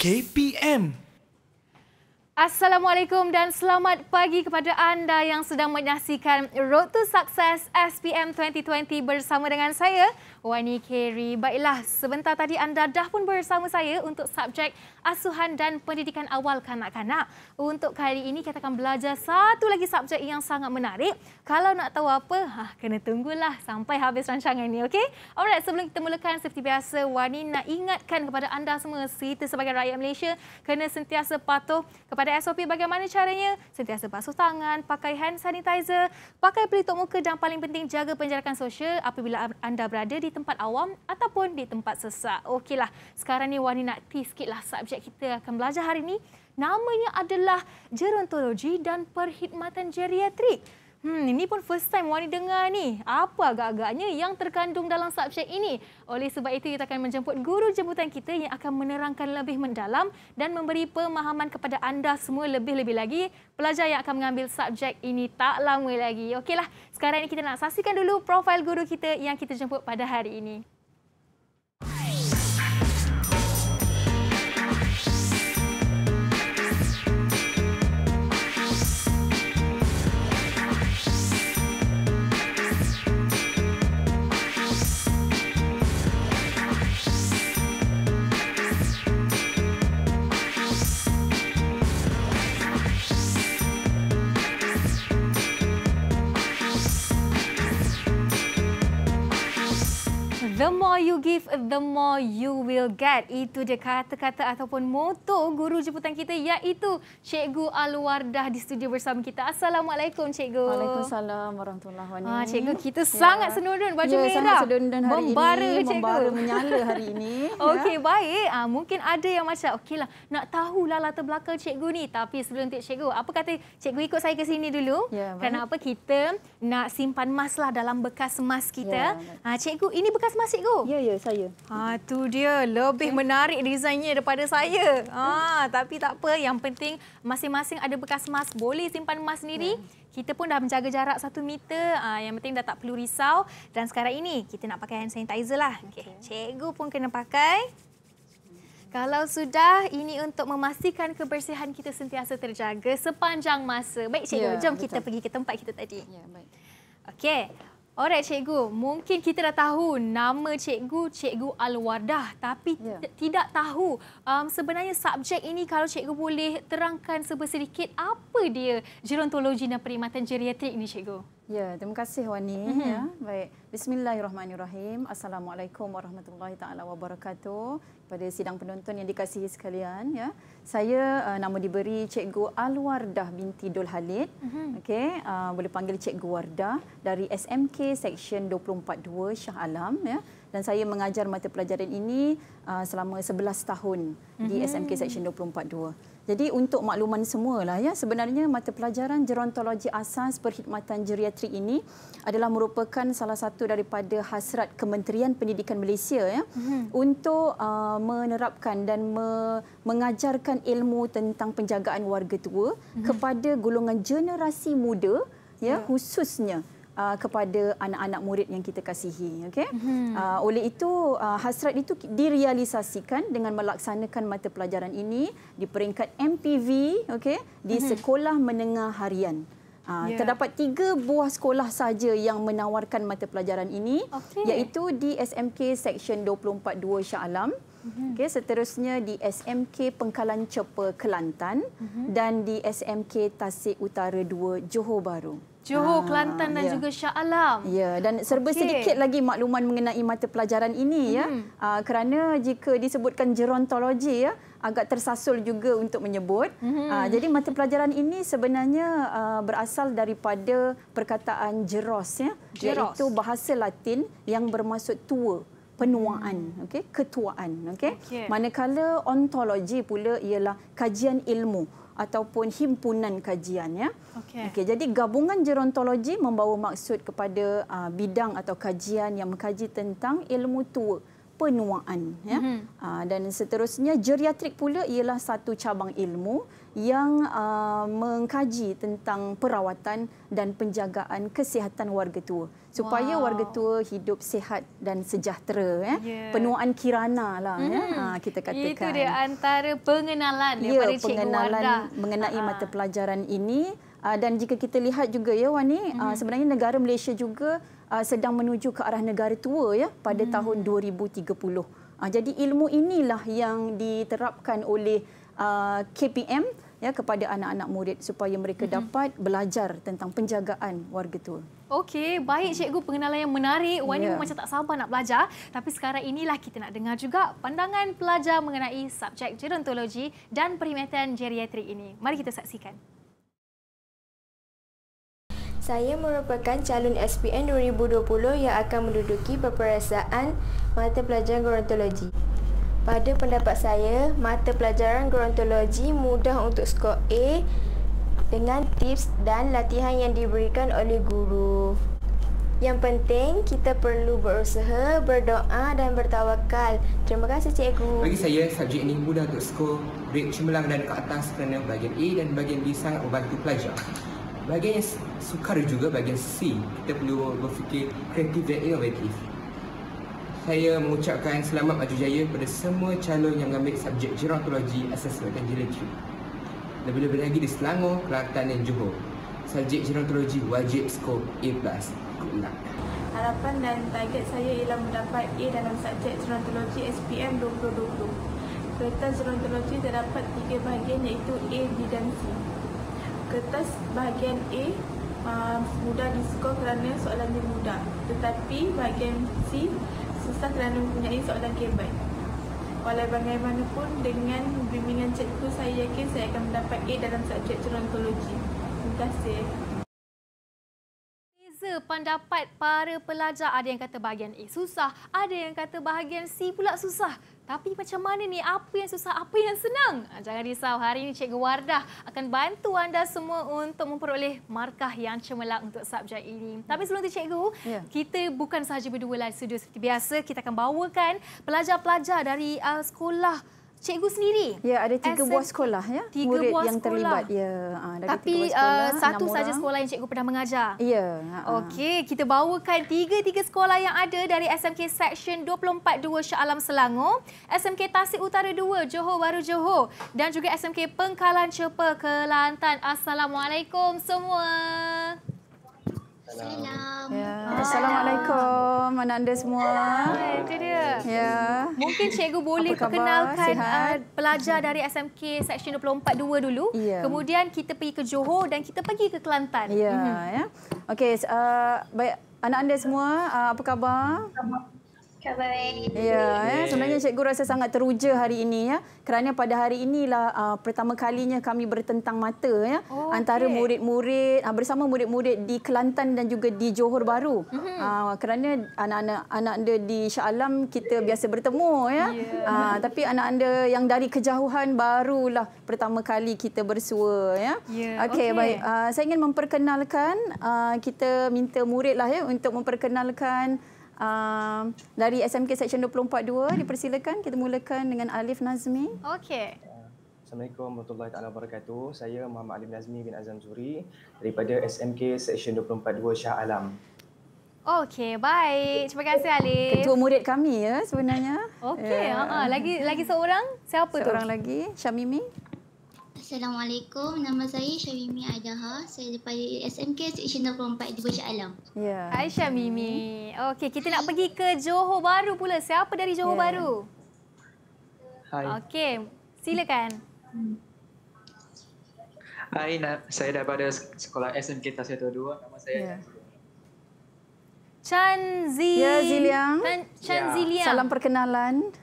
KPM. Assalamualaikum dan selamat pagi kepada anda yang sedang menyaksikan Road to Success SPM 2020 bersama dengan saya, Wani Keri. Baiklah, sebentar tadi anda dah pun bersama saya untuk subjek asuhan dan pendidikan awal kanak-kanak. Untuk kali ini kita akan belajar satu lagi subjek yang sangat menarik. Kalau nak tahu apa, ha, kena tunggulah sampai habis rancangan ini, okey? Alright, sebelum kita mulakan seperti biasa, Wani nak ingatkan kepada anda semua, kita sebagai rakyat Malaysia kena sentiasa patuh kepada SOP bagaimana caranya? Sentiasa basuh tangan, pakai hand sanitizer, pakai pelitup muka dan paling penting jaga penjarakan sosial apabila anda berada di tempat awam ataupun di tempat sesak. Okeylah, sekarang ni Wani nak tease sikitlah subjek subjek kita akan belajar hari ini. Namanya adalah gerontologi dan perkhidmatan geriatrik. Hmm, ini pun first time Wani dengar ni. Apa agak-agaknya yang terkandung dalam subjek ini? Oleh sebab itu, kita akan menjemput guru jemputan kita yang akan menerangkan lebih mendalam dan memberi pemahaman kepada anda semua lebih-lebih lagi. Pelajar yang akan mengambil subjek ini tak lama lagi. Okeylah, sekarang ini kita nak saksikan dulu profil guru kita yang kita jemput pada hari ini. Hai. The more you give, the more you will get. Itu dia kata-kata ataupun moto guru jemputan kita iaitu Cikgu Alwardah di studio bersama kita. Assalamualaikum Cikgu. Waalaikumsalam warahmatullahi wabarakatuh. Ah, cikgu kita ya. sangat senudun, baju ya, merah. Sangat senonoh hari membara, ini. Cikgu. Membara cikgu. menyala hari ini. Ya. Okey baik. Ah, mungkin ada yang macam okeylah nak tahu lah latar belakang cikgu ni. Tapi sebelum tu cikgu, apa kata cikgu ikut saya ke sini dulu? Ya, apa kita nak simpan mas lah dalam bekas mas kita. Ya. Ah, cikgu ini bekas mas cikgu? Ya, ya, saya. Ha, tu dia. Lebih menarik desainnya daripada saya. Ha, tapi tak apa. Yang penting masing-masing ada bekas emas Boleh simpan emas sendiri. Ya. Kita pun dah menjaga jarak satu meter. Ha, yang penting dah tak perlu risau. Dan sekarang ini, kita nak pakai hand sanitizer lah. Okay. Cikgu pun kena pakai. Kalau sudah, ini untuk memastikan kebersihan kita sentiasa terjaga sepanjang masa. Baik, cikgu. Ya, jom betul. kita pergi ke tempat kita tadi. Ya, baik. Okey. Alright cikgu, mungkin kita dah tahu nama cikgu Cikgu Al-Wardah tapi yeah. tidak tahu um, sebenarnya subjek ini kalau cikgu boleh terangkan sedikit apa dia gerontologi dan perkhidmatan geriatrik ini cikgu. Ya, yeah, terima kasih Wani mm -hmm. ya. Baik, bismillahirrahmanirrahim. Assalamualaikum warahmatullahi taala wabarakatuh. Pada sidang penonton yang dikasihi sekalian ya. Saya uh, nama diberi Cikgu Alwardah binti Dul Halid. Mm-hmm. Okey, uh, boleh panggil Cikgu Wardah dari SMK Section 242 Shah Alam ya. Dan saya mengajar mata pelajaran ini uh, selama 11 tahun mm-hmm. di mhm. SMK Section 242. Jadi untuk makluman semua lah ya sebenarnya mata pelajaran gerontologi asas perkhidmatan geriatri ini adalah merupakan salah satu daripada hasrat Kementerian Pendidikan Malaysia ya mm-hmm. untuk uh, menerapkan dan me- mengajarkan ilmu tentang penjagaan warga tua mm-hmm. kepada golongan generasi muda ya yeah. khususnya uh, kepada anak-anak murid yang kita kasihi. Okay? Hmm. Uh, oleh itu, uh, hasrat itu direalisasikan dengan melaksanakan mata pelajaran ini di peringkat MPV okay? di hmm. Sekolah Menengah Harian. Uh, yeah. Terdapat tiga buah sekolah saja yang menawarkan mata pelajaran ini okay. iaitu di SMK Seksyen 242 Shah Alam, Mm-hmm. Okey seterusnya di SMK Pengkalan Cepa Kelantan mm-hmm. dan di SMK Tasik Utara 2 Johor Bahru. Johor, ha, Kelantan dan ya. juga Shah Alam. Ya, dan serba okay. sedikit lagi makluman mengenai mata pelajaran ini ya. hmm. ya. Uh, kerana jika disebutkan gerontologi ya, agak tersasul juga untuk menyebut. Hmm. Uh, jadi mata pelajaran ini sebenarnya uh, berasal daripada perkataan geros ya, geros. iaitu bahasa Latin yang bermaksud tua penuaan hmm. okey ketuaan okey okay. manakala ontologi pula ialah kajian ilmu ataupun himpunan kajian ya. Okey. Okay, jadi gabungan gerontologi membawa maksud kepada uh, bidang atau kajian yang mengkaji tentang ilmu tua. Uh, penuaan ya mm-hmm. uh, dan seterusnya geriatrik pula ialah satu cabang ilmu yang uh, mengkaji tentang perawatan dan penjagaan kesihatan warga tua supaya wow. warga tua hidup sihat dan sejahtera ya yeah. penuaan kirana lah mm-hmm. ya ha, kita katakan itu dia antara pengenalan ya, daripada cikgu pengenalan mengenai uh mata pelajaran ini uh, dan jika kita lihat juga ya Wani mm-hmm. uh, sebenarnya negara Malaysia juga uh, sedang menuju ke arah negara tua ya pada hmm. tahun 2030. Uh, ah, jadi ilmu inilah yang diterapkan oleh uh, KPM ya kepada anak-anak murid supaya mereka hmm. dapat belajar tentang penjagaan warga tua. Okey, baik cikgu pengenalan yang menarik. Wani yeah. macam tak sabar nak belajar. Tapi sekarang inilah kita nak dengar juga pandangan pelajar mengenai subjek gerontologi dan perkhidmatan geriatrik ini. Mari kita saksikan. Saya merupakan calon SPM 2020 yang akan menduduki peperiksaan mata pelajaran gerontologi. Pada pendapat saya, mata pelajaran gerontologi mudah untuk skor A dengan tips dan latihan yang diberikan oleh guru. Yang penting, kita perlu berusaha, berdoa dan bertawakal. Terima kasih cikgu. Bagi saya, subjek ini mudah untuk skor grade cemerlang dan ke atas kerana bahagian A dan bahagian B sangat membantu pelajar bagian yang sukar juga bagian C kita perlu berfikir kreatif dan inovatif saya mengucapkan selamat maju jaya pada semua calon yang mengambil subjek gerontologi asas sebagai gerontologi lebih-lebih lagi di Selangor, Kelantan dan Johor subjek gerontologi wajib skor A+. Good luck! Harapan dan target saya ialah mendapat A dalam subjek gerontologi SPM 2020. Kereta gerontologi terdapat tiga bahagian iaitu A, B dan C kertas bahagian A uh, mudah diskor kerana soalan dia mudah tetapi bahagian C susah kerana mempunyai soalan kebat Walau bagaimanapun dengan bimbingan cikgu saya yakin saya akan mendapat A dalam subjek gerontologi. Terima kasih. Beza pendapat para pelajar ada yang kata bahagian A susah, ada yang kata bahagian C pula susah. Tapi macam mana ni? Apa yang susah, apa yang senang? Ah, jangan risau, hari ini Cikgu Wardah akan bantu anda semua untuk memperoleh markah yang cemerlang untuk subjek ini. Tapi sebelum itu Cikgu, yeah. kita bukan sahaja berdua lah studio seperti biasa. Kita akan bawakan pelajar-pelajar dari uh, sekolah cikgu sendiri. Ya, ada tiga buah sekolah ya. Tiga murid buah yang sekolah. terlibat ya. Ha, Tapi sekolah, uh, satu saja sekolah yang cikgu pernah mengajar. Ya. Ah. Okey, kita bawakan tiga-tiga sekolah yang ada dari SMK Section 24, 2 Shah Alam Selangor, SMK Tasik Utara 2 Johor Baru Johor dan juga SMK Pengkalan Cepa Kelantan. Assalamualaikum semua. Assalamualaikum. Ya. Assalamualaikum Ananda semua. Itu dia. Ya. Mungkin cikgu boleh perkenalkan Sihat? Uh, pelajar dari SMK Seksyen 242 dulu. Ya. Kemudian kita pergi ke Johor dan kita pergi ke Kelantan. Ya, mm -hmm. ya. Okey, uh, baik anak anda semua, uh, apa khabar? Apa khabar? Ya, ya, sebenarnya cikgu rasa sangat teruja hari ini ya. Kerana pada hari inilah uh, pertama kalinya kami bertentang mata ya oh, antara murid-murid uh, bersama murid-murid di Kelantan dan juga di Johor Bahru. Mm-hmm. Uh, kerana anak-anak anak anda di Shah Alam kita biasa bertemu ya. Yeah. Uh, tapi anak anda yang dari kejauhan barulah pertama kali kita bersua ya. Yeah, Okey, okay. baik. Uh, saya ingin memperkenalkan uh, kita minta muridlah ya untuk memperkenalkan Uh, dari SMK Seksyen 24-2, dipersilakan kita mulakan dengan Alif Nazmi. Okey. Assalamualaikum warahmatullahi taala wabarakatuh. Saya Muhammad Alif Nazmi bin Azam Zuri daripada SMK Seksyen 24-2 Shah Alam. Okey, baik. Terima kasih Alif. Ketua murid kami ya sebenarnya. Okey, yeah. Ha, uh-huh. Ha. lagi lagi seorang. Siapa seorang tu? Seorang lagi, Syamimi. Assalamualaikum. Nama saya Syamimi Adaha. Saya daripada SMK Seksyen 24 di Bukit Alam. Yeah. Hai Syamimi. Okey, kita nak pergi ke Johor Baru pula. Siapa dari Johor yeah. Baru? Hai. Okey, silakan. Hai, saya daripada sekolah SMK Tasya 22. Nama saya Chan Zi. Ya, Zilyang. Chan, Chan Salam perkenalan.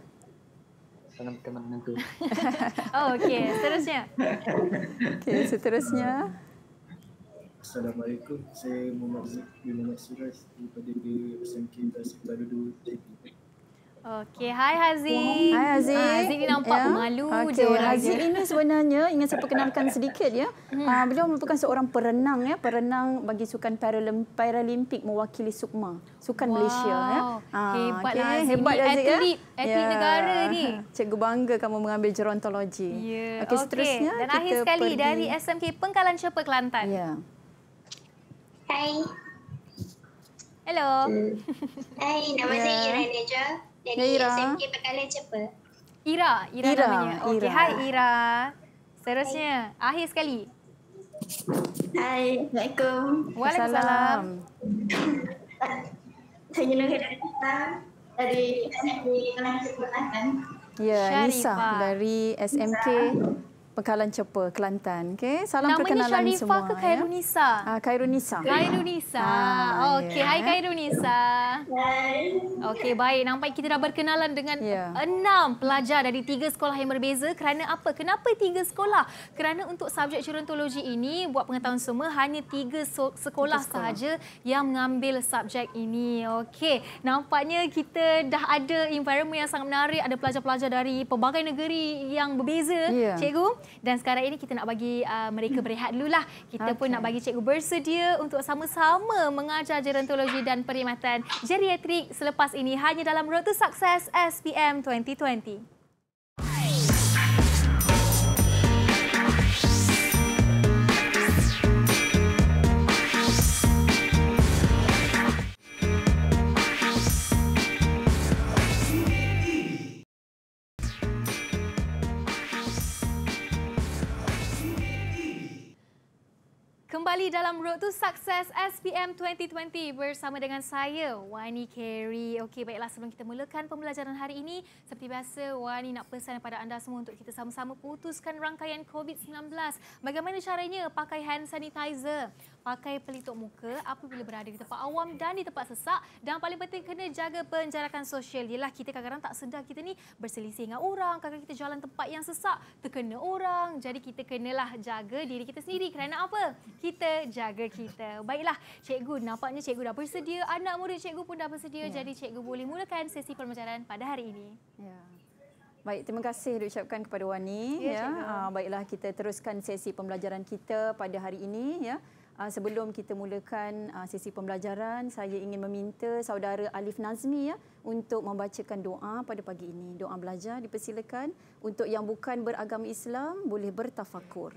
Salam teman menantu. oh, okey. Seterusnya. okey, seterusnya. Assalamualaikum. Saya Muhammad Zik bin Muhammad Suraj daripada SMK Tasik Baru 2 JPP. Okey, hai Hazim. Hai Hazim. Ah, Hazim ni nampak yeah. Ya. malu okay. je orang Hazim ini sebenarnya ingin saya perkenalkan sedikit ya. Hmm. Uh, beliau merupakan seorang perenang ya, perenang bagi sukan Paralimpik mewakili Sukma, sukan wow. Malaysia ya. Hebatlah okay. Hazim. Hebat Hazim. Ya. Atlet, ya. atlet yeah. negara ni. Cikgu bangga kamu mengambil gerontologi. Yeah. Okey, okay. seterusnya Dan kita akhir sekali pergi. dari SMK Pengkalan Cepa Kelantan. Ya. Yeah. Hai. Hello. Hai, nama ya. saya Irene Jo dari Ira. SMK Pekala Cepa. Ira, Ira, Ira. namanya. Okey, Ira. hai Ira. Seterusnya, hai. akhir sekali. Hai, Assalamualaikum. Waalaikumsalam. Saya nak kata dari SMK Pekala Cepa. Ya, Nisa dari SMK. Pekalan Cepa, Kelantan. Okay. Salam Namanya perkenalan Syarifah semua. Namanya Syarifah ke Khairunisa? Ya? Uh, Khairunisa. Khairunisa. Ah, ya. okay. yeah. hai Khairunisa. Hai. Okay baik. Nampak kita dah berkenalan dengan yeah. enam pelajar dari tiga sekolah yang berbeza. Kerana apa? Kenapa tiga sekolah? Kerana untuk subjek gerontologi ini, buat pengetahuan semua, hanya tiga sekolah, sekolah sahaja yang mengambil subjek ini. Okay. nampaknya kita dah ada environment yang sangat menarik. Ada pelajar-pelajar dari pelbagai negeri yang berbeza. Yeah. Cikgu? Dan sekarang ini kita nak bagi uh, mereka berehat dululah. Kita okay. pun nak bagi cikgu bersedia untuk sama-sama mengajar gerontologi dan perkhidmatan geriatrik selepas ini hanya dalam Road to Success SPM 2020. kembali dalam Road to Success SPM 2020 bersama dengan saya, Wani Carey. Okey, baiklah sebelum kita mulakan pembelajaran hari ini, seperti biasa Wani nak pesan kepada anda semua untuk kita sama-sama putuskan rangkaian COVID-19. Bagaimana caranya pakai hand sanitizer? pakai pelitup muka apabila berada di tempat awam dan di tempat sesak dan paling penting kena jaga penjarakan sosial. Yalah kita kadang-kadang tak sedar kita ni berselisih dengan orang, kadang-kadang kita jalan tempat yang sesak terkena orang. Jadi kita kenalah jaga diri kita sendiri kerana apa? Kita jaga kita. Baiklah, cikgu nampaknya cikgu dah bersedia, anak murid cikgu pun dah bersedia. Ya. Jadi cikgu boleh mulakan sesi pembelajaran pada hari ini. Ya. Baik, terima kasih diucapkan kepada Wani ya. ya. Ha, baiklah kita teruskan sesi pembelajaran kita pada hari ini ya. Ah, sebelum kita mulakan ah, sesi pembelajaran, saya ingin meminta saudara Alif Nazmi ya untuk membacakan doa pada pagi ini. Doa belajar dipersilakan untuk yang bukan beragama Islam boleh bertafakur.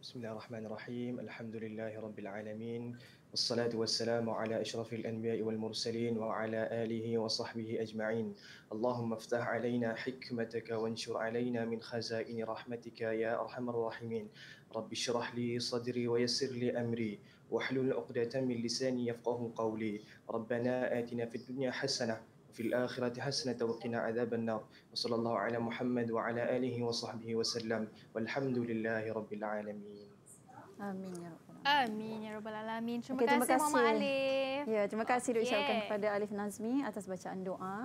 Bismillahirrahmanirrahim. Alhamdulillahirabbil alamin. والصلاة والسلام على أشرف الأنبياء والمرسلين وعلى آله وصحبه أجمعين اللهم افتح علينا حكمتك وانشر علينا من خزائن رحمتك يا أرحم الراحمين رب اشرح لي صدري ويسر لي أمري واحلل عقدة من لساني يفقه قولي ربنا آتنا في الدنيا حسنة وفي الآخرة حسنة وقنا عذاب النار وصلى الله على محمد وعلى آله وصحبه وسلم والحمد لله رب العالمين آمين يا رب Amin ya rabbal alamin. Terima, okay, terima kasih Mama Alif. Ya, terima okay. kasih diucapkan kepada Alif Nazmi atas bacaan doa.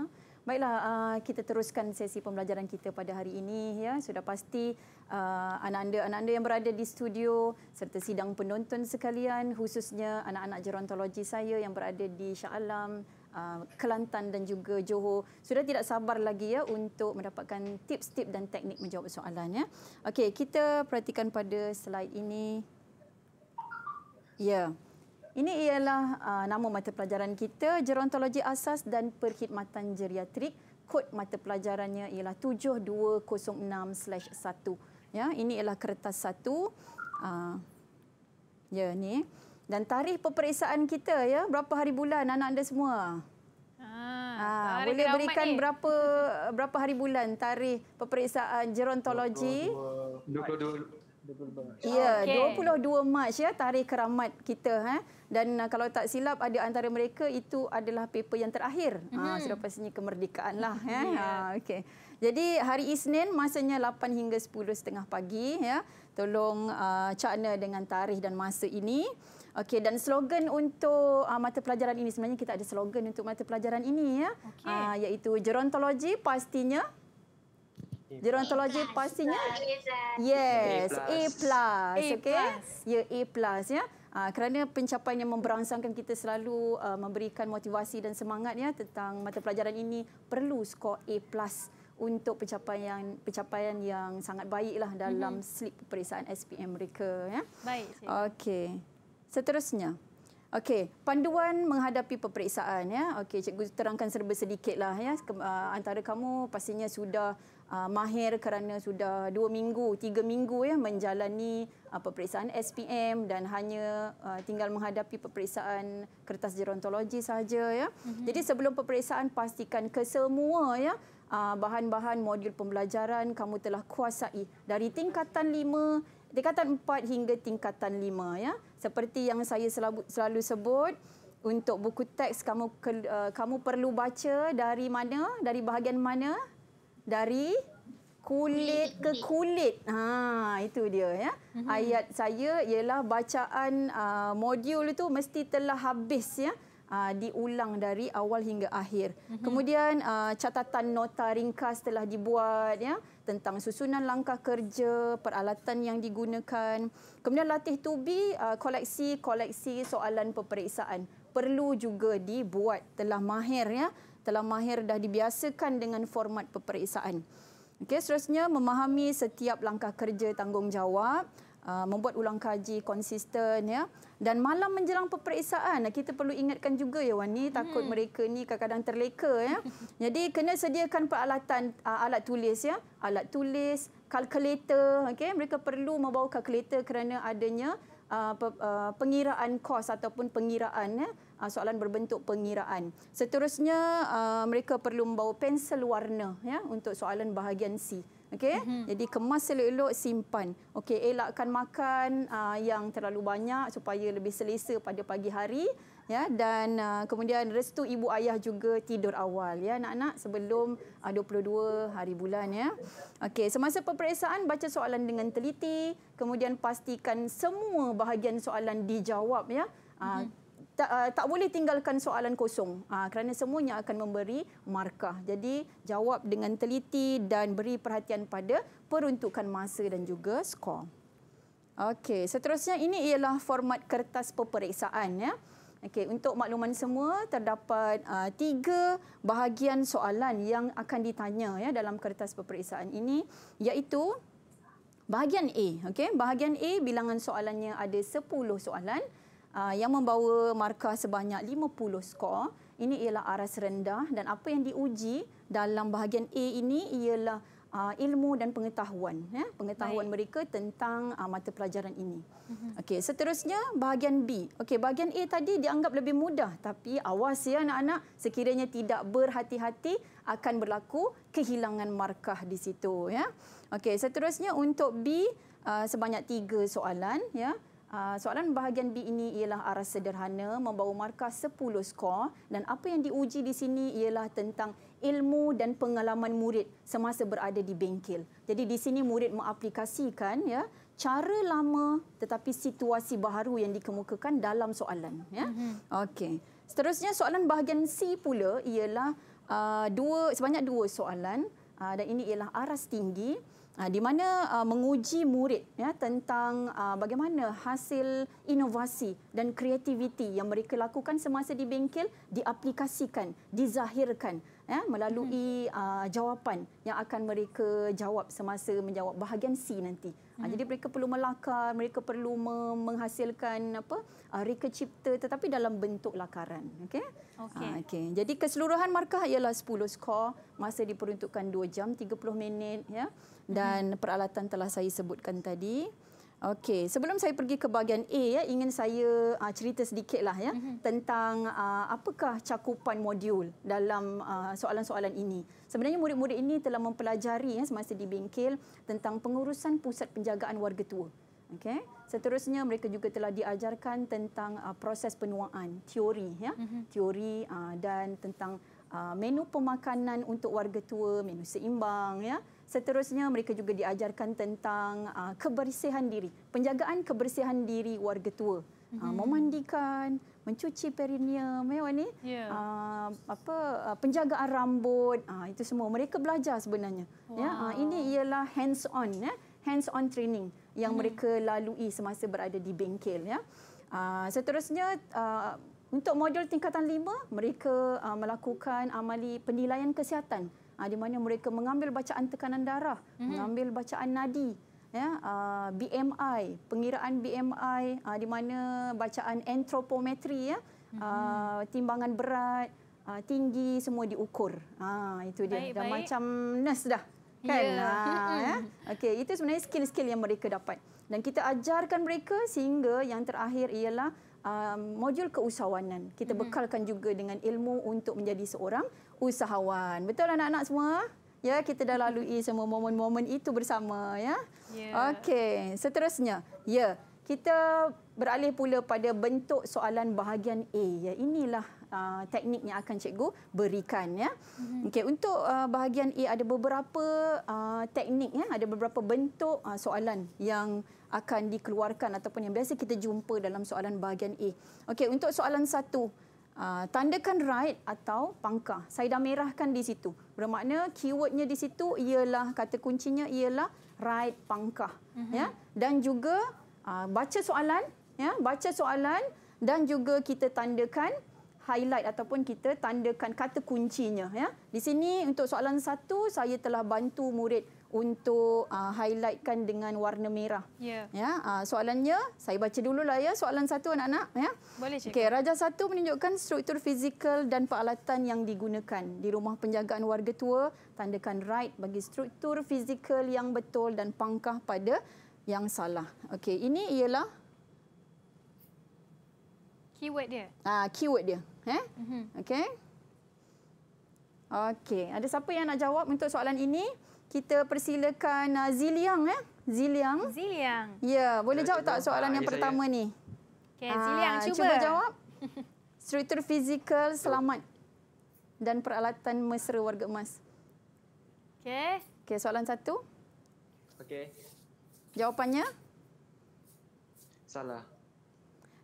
Baiklah ah, kita teruskan sesi pembelajaran kita pada hari ini ya. Sudah pasti ah, anak anda anak anda yang berada di studio serta sidang penonton sekalian khususnya anak-anak gerontologi saya yang berada di Shah Alam ah, Kelantan dan juga Johor sudah tidak sabar lagi ya untuk mendapatkan tips-tips dan teknik menjawab soalan ya. Okey, kita perhatikan pada slide ini. Ya. Ini ialah uh, nama mata pelajaran kita, Gerontologi Asas dan Perkhidmatan Geriatrik. Kod mata pelajarannya ialah 7206-1. Ya, ini ialah kertas 1. Uh, ya, ni. Dan tarikh peperiksaan kita, ya, berapa hari bulan anak anda semua? Ha, ha, boleh berikan ni. berapa berapa hari bulan tarikh peperiksaan gerontologi? Ya, okay. 22 Mac ya tarikh keramat kita ha. Dan uh, kalau tak silap ada antara mereka itu adalah paper yang terakhir. Mm-hmm. Ha mhm. selepas ini kemerdekaanlah ha. ya. Yeah. Ha okey. Jadi hari Isnin masanya 8 hingga setengah pagi ya. Tolong uh, cakna dengan tarikh dan masa ini. Okey dan slogan untuk uh, mata pelajaran ini sebenarnya kita ada slogan untuk mata pelajaran ini ya. Okay. Uh, iaitu gerontologi pastinya Gerontologi A pastinya yes A plus, yes. A plus. A plus. A okay ya yeah, A plus ya yeah. kerana pencapaian yang memberangsangkan kita selalu uh, memberikan motivasi dan semangat ya tentang mata pelajaran ini perlu skor A plus untuk pencapaian pencapaian yang sangat baiklah dalam mm-hmm. slip peperiksaan SPM mereka ya yeah. baik Okay, seterusnya Okey, panduan menghadapi peperiksaan ya. Okey, cikgu terangkan serba sedikitlah ya. Ah, antara kamu pastinya sudah uh, mahir kerana sudah dua minggu, tiga minggu ya menjalani uh, peperiksaan SPM dan hanya uh, tinggal menghadapi peperiksaan kertas gerontologi saja ya. Mm-hmm. Jadi sebelum peperiksaan pastikan kesemua ya uh, bahan-bahan modul pembelajaran kamu telah kuasai dari tingkatan lima, tingkatan empat hingga tingkatan lima ya. Seperti yang saya selalu, selalu sebut. Untuk buku teks kamu uh, kamu perlu baca dari mana dari bahagian mana dari kulit ke kulit. Ha, itu dia ya. Mhm. Ayat saya ialah bacaan uh, modul itu mesti telah habis ya. Uh, diulang dari awal hingga akhir. Mm-hmm. Kemudian uh, catatan nota ringkas telah dibuat ya tentang susunan langkah kerja, peralatan yang digunakan. Kemudian latih tubi uh, koleksi-koleksi soalan peperiksaan perlu juga dibuat telah mahir ya telah mahir dah dibiasakan dengan format peperiksaan. Okey, seterusnya memahami setiap langkah kerja tanggungjawab, uh, membuat ulang kaji konsisten ya dan malam menjelang peperiksaan kita perlu ingatkan juga ya Wani takut hmm. mereka ni kadang-kadang terleka ya. Jadi kena sediakan peralatan uh, alat tulis ya, alat tulis, kalkulator okey mereka perlu membawa kalkulator kerana adanya Uh, uh, pengiraan kos ataupun pengiraan eh, uh, soalan berbentuk pengiraan. Seterusnya mereka perlu membawa pensel warna ya untuk soalan bahagian C. Okey, mm -hmm. jadi kemas elok-elok simpan. Okey, elakkan makan uh, yang terlalu banyak supaya lebih selesa pada pagi hari ya dan uh, kemudian restu ibu ayah juga tidur awal ya anak-anak sebelum ah, uh, 22 hari bulan ya. Okey, semasa peperiksaan baca soalan dengan teliti, kemudian pastikan semua bahagian soalan dijawab ya. Uh, mm -hmm tak, uh, ah, tak boleh tinggalkan soalan kosong uh, kerana semuanya akan memberi markah. Jadi jawab dengan teliti dan beri perhatian pada peruntukan masa dan juga skor. Okey, seterusnya ini ialah format kertas peperiksaan ya. Okey, untuk makluman semua terdapat uh, tiga bahagian soalan yang akan ditanya ya dalam kertas peperiksaan ini iaitu bahagian A. Okey, bahagian A bilangan soalannya ada 10 soalan. Ah, yang membawa markah sebanyak 50 skor. Ini ialah aras rendah dan apa yang diuji dalam bahagian A ini ialah ah, ilmu dan pengetahuan. Ya? Pengetahuan Baik. mereka tentang ah, mata pelajaran ini. Mhm. Okey, seterusnya bahagian B. Okey, bahagian A tadi dianggap lebih mudah tapi awas ya anak-anak sekiranya tidak berhati-hati akan berlaku kehilangan markah di situ ya. Okey, seterusnya untuk B sebanyak tiga soalan ya. Ah, soalan bahagian B ini ialah arah sederhana membawa markah 10 skor dan apa yang diuji di sini ialah tentang ilmu dan pengalaman murid semasa berada di bengkel. Jadi di sini murid mengaplikasikan ya cara lama tetapi situasi baru yang dikemukakan dalam soalan ya. Mm-hmm. Okey. Seterusnya soalan bahagian C pula ialah uh, dua sebanyak dua soalan uh, dan ini ialah aras tinggi. Ah, di mana ah, menguji murid ya tentang ah, bagaimana hasil inovasi dan kreativiti yang mereka lakukan semasa di bengkel diaplikasikan dizahirkan ya, melalui hmm. uh, jawapan yang akan mereka jawab semasa menjawab bahagian C nanti. Ha, hmm. Uh, jadi mereka perlu melakar, mereka perlu menghasilkan apa uh, reka cipta tetapi dalam bentuk lakaran. Okey. Okey. Uh, ha, okay. Jadi keseluruhan markah ialah 10 skor, masa diperuntukkan 2 jam 30 minit ya hmm. dan hmm. peralatan telah saya sebutkan tadi. Okey, sebelum saya pergi ke bahagian A ya, ingin saya uh, cerita sedikitlah ya mm-hmm. tentang uh, apakah cakupan modul dalam uh, soalan-soalan ini. Sebenarnya murid-murid ini telah mempelajari ya semasa di bengkel tentang pengurusan pusat penjagaan warga tua. Okey. Seterusnya mereka juga telah diajarkan tentang uh, proses penuaan, teori ya, mm-hmm. teori uh, dan tentang uh, menu pemakanan untuk warga tua, menu seimbang ya. Seterusnya mereka juga diajarkan tentang uh, kebersihan diri, penjagaan kebersihan diri warga tua. Uh, mhm. memandikan, mencuci perineum, ya, ni, eh? yeah. uh, apa uh, penjagaan rambut, uh, itu semua mereka belajar sebenarnya. Wow. Ya, uh, ini ialah hands on, ya, hands on training yang hmm. mereka lalui semasa berada di bengkel. Ya. Uh, seterusnya uh, untuk modul tingkatan lima mereka uh, melakukan amali penilaian kesihatan uh, di mana mereka mengambil bacaan tekanan darah, mm-hmm. mengambil bacaan nadi, ya, uh, ah, BMI, pengiraan BMI, uh, ah, di mana bacaan entropometri, ya, mm-hmm. uh, timbangan berat, uh, tinggi semua diukur. Uh, itu dia. Baik, dah baik. macam nas dah. Ya. Kan? Yeah. Ha, ya? okay, itu sebenarnya skill-skill yang mereka dapat. Dan kita ajarkan mereka sehingga yang terakhir ialah um, modul keusahawanan. Kita mhm. bekalkan juga dengan ilmu untuk menjadi seorang usahawan. Betul anak-anak semua? Ya, kita dah lalui semua momen-momen itu bersama, ya. Yeah. Okey, seterusnya. Ya, kita beralih pula pada bentuk soalan bahagian A. Ya, inilah Uh, teknik yang akan cikgu berikan ya. mm Okey untuk uh, bahagian A ada beberapa uh, teknik ya, ada beberapa bentuk uh, soalan yang akan dikeluarkan ataupun yang biasa kita jumpa dalam soalan bahagian A. Okey untuk soalan satu, Ah, tandakan right atau pangkah. Saya dah merahkan di situ. Bermakna keywordnya di situ ialah kata kuncinya ialah right pangkah. Mm-hmm. Ya. Dan juga uh, baca soalan, ya, baca soalan dan juga kita tandakan highlight ataupun kita tandakan kata kuncinya ya. Di sini untuk soalan satu saya telah bantu murid untuk uh, highlightkan dengan warna merah. Ya. ya uh, soalannya, saya baca dulu lah ya soalan satu anak-anak ya. Boleh cik. Okay, raja satu menunjukkan struktur fizikal dan peralatan yang digunakan di rumah penjagaan warga tua, tandakan right bagi struktur fizikal yang betul dan pangkah pada yang salah. Okay, ini ialah keyword dia. Ah, uh, keyword dia. Eh? Mm-hmm. Okey. Okey, ada siapa yang nak jawab untuk soalan ini? kita persilakan uh, Ziliang eh? ya. Eh? Ziliang. Ziliang. Ya, boleh jawab tak soalan ah, yang saya. pertama ni? Okey, Ziliang ah, cuba. Cuba jawab. Struktur fizikal selamat dan peralatan mesra warga emas. Okey. Okey, soalan satu. Okey. Jawapannya? Salah.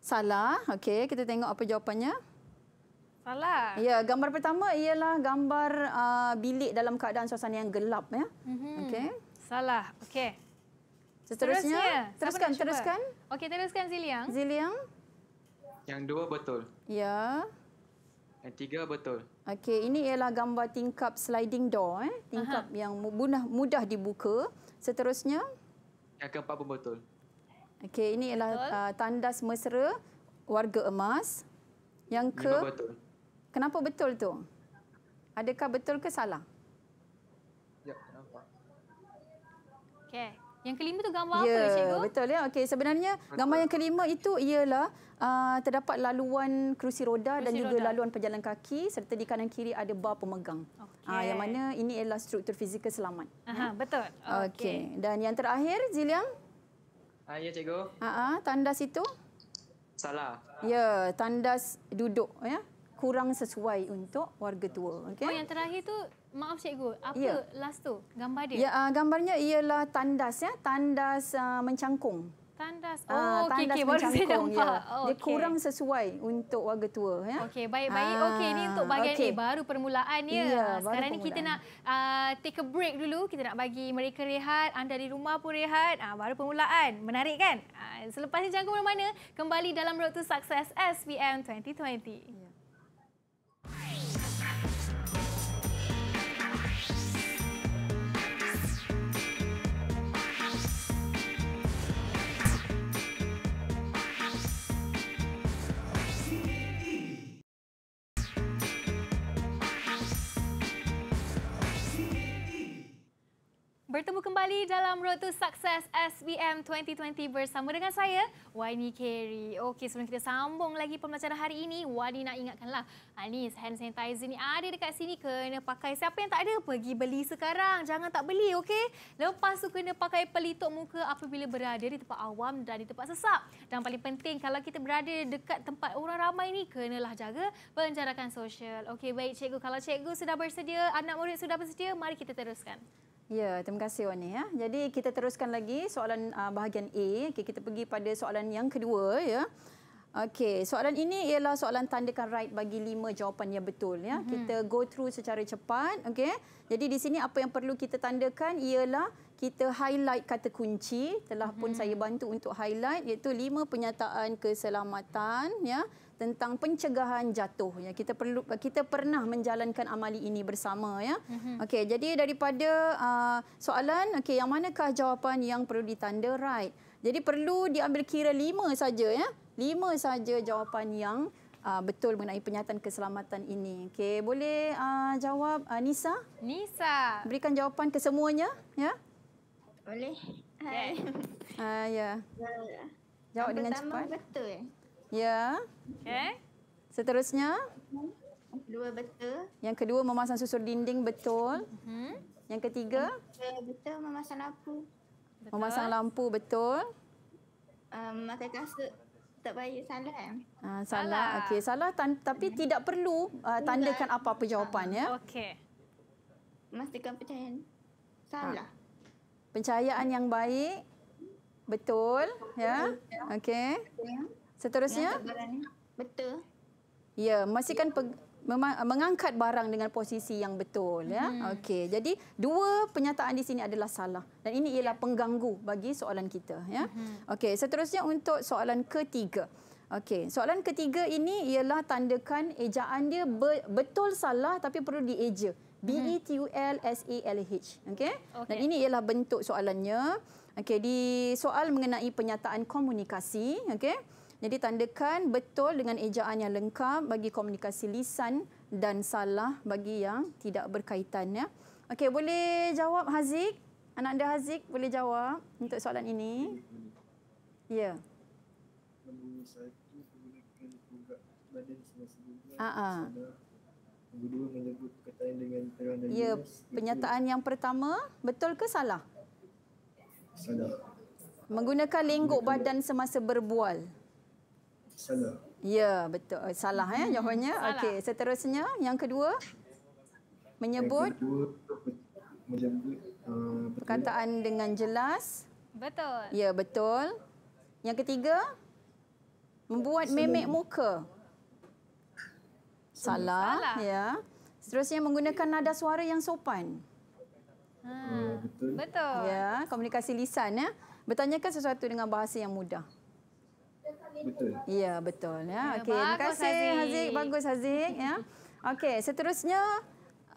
Salah. Okey, kita tengok apa jawapannya. Salah. Ya, gambar pertama ialah gambar uh, bilik dalam keadaan suasana yang gelap ya. Mm-hmm. Okey. Salah. Okey. Seterusnya, Terusnya. teruskan, teruskan. Okey, teruskan Ziliang. Ziliang. Yang dua betul. Ya. Yang tiga betul. Okey, ini ialah gambar tingkap sliding door eh. Tingkap Aha. yang mudah mudah dibuka. Seterusnya. Yang keempat pun betul. Okey, ini ialah uh, tandas mesra warga emas. Yang ke Kenapa betul tu? Adakah betul ke salah? Ya, kenapa? Okey. Yang kelima tu gambar ya, apa, Cikgu? Betul, ya, betul. Okey, sebenarnya betul. gambar yang kelima itu ialah uh, terdapat laluan kerusi roda kerusi dan juga roda. laluan pejalan kaki serta di kanan kiri ada bar pemegang. Okay. Uh, ah, yang mana ini ialah struktur fizikal selamat. Aha, hmm? Betul. Okey. Okay. Dan yang terakhir, Ziliang? Ah, ya, Cikgu. Uh ah, -huh, ah, tandas itu? Salah. Ya, tandas duduk. ya kurang sesuai untuk warga tua. Okay? Oh, yang terakhir tu, maaf cikgu, apa ya. last tu gambar dia? Ya, uh, gambarnya ialah tandas ya, tandas uh, mencangkung. Tandas. Ah, oh, okey, okey. Baru saya nampak. Ya. Oh, dia okay. kurang sesuai untuk warga tua. Ya? Okey, baik-baik. Okey, ini untuk bahagian okay. ini. Baru permulaan. Ya, ya Sekarang ini permulaan. kita nak uh, take a break dulu. Kita nak bagi mereka rehat. Anda di rumah pun rehat. Uh, baru permulaan. Menarik kan? Uh, selepas ini jangan ke mana-mana. Kembali dalam Road to Success SPM 2020. Ya. bertemu kembali dalam Road to Success SBM 2020 bersama dengan saya, Wani Keri. Okey, sebelum kita sambung lagi pembelajaran hari ini, Wani nak ingatkanlah, Anis, hand sanitizer ni ada dekat sini, kena pakai. Siapa yang tak ada, pergi beli sekarang. Jangan tak beli, okey? Lepas tu kena pakai pelitup muka apabila berada di tempat awam dan di tempat sesak. Dan paling penting, kalau kita berada dekat tempat orang ramai ni, kenalah jaga penjarakan sosial. Okey, baik cikgu. Kalau cikgu sudah bersedia, anak murid sudah bersedia, mari kita teruskan. Ya, terima kasih Wani. Ya. Jadi kita teruskan lagi soalan uh, bahagian A. Okay, kita pergi pada soalan yang kedua. Ya. Okey, soalan ini ialah soalan tandakan right bagi lima jawapan yang betul. Ya. Mm-hmm. Kita go through secara cepat. Okey. Jadi di sini apa yang perlu kita tandakan ialah kita highlight kata kunci. Telah pun mm-hmm. saya bantu untuk highlight iaitu lima penyataan keselamatan. Ya tentang pencegahan jatuh ya kita perlu kita pernah menjalankan amali ini bersama ya mm-hmm. okey jadi daripada uh, soalan okey yang manakah jawapan yang perlu ditanda right jadi perlu diambil kira lima saja ya lima saja jawapan yang uh, betul mengenai penyataan keselamatan ini okey boleh uh, jawab uh, Nisa Nisa berikan jawapan kesemuanya ya boleh hai ah, ya jawab dengan cepat betul Ya. Okey. Seterusnya? Dua betul. Yang kedua memasang susur dinding betul. Hmm. Yang ketiga? Eh, betul memasang lampu. Betul. Memasang lampu betul. Memakai kasut. Tak payah salah kan? Ah, salah. Salah, okay. salah tapi hmm. tidak perlu uh, tandakan apa-apa jawapan. Ya? Okey. Mastikan percayaan. Salah. Ah. Pencayaan yang baik. Betul. Ya. Okey. Seterusnya? Betul. Ya, memastikan ya. mengangkat barang dengan posisi yang betul. Ya? Hmm. Okey, jadi dua penyataan di sini adalah salah. Dan ini ialah pengganggu bagi soalan kita. Ya? Hmm. Okey, seterusnya untuk soalan ketiga. Okey, soalan ketiga ini ialah tandakan ejaan dia be betul salah tapi perlu dieja. Mhm. B-E-T-U-L-S-A-L-H. -E okay? E okay. Dan ini ialah bentuk soalannya. Okey, di soal mengenai penyataan komunikasi. Okey. Jadi tandakan betul dengan ejaan yang lengkap bagi komunikasi lisan dan salah bagi yang tidak berkaitan ya. Okey, boleh jawab Haziq? Anak anda Haziq boleh jawab untuk soalan ini? Ya. Ah ah. Nombor dua menyebut ya, perkataan penyataan yang pertama betul ke salah? Salah. Menggunakan lingkup badan semasa berbual. Salah. Ya, betul. Eh, salah ya eh, Jawabannya. Okey, seterusnya yang kedua menyebut uh, perkataan dengan jelas. Betul. Ya, betul. Yang ketiga membuat memek muka. Salah. Salah. Ya. Seterusnya menggunakan nada suara yang sopan. Ha, betul. Ya, komunikasi lisan ya. Bertanyakan sesuatu dengan bahasa yang mudah. Betul. Ya, betul. Ya. ya okey, terima kasih Haziq. Bagus Haziq, ya. Okey, seterusnya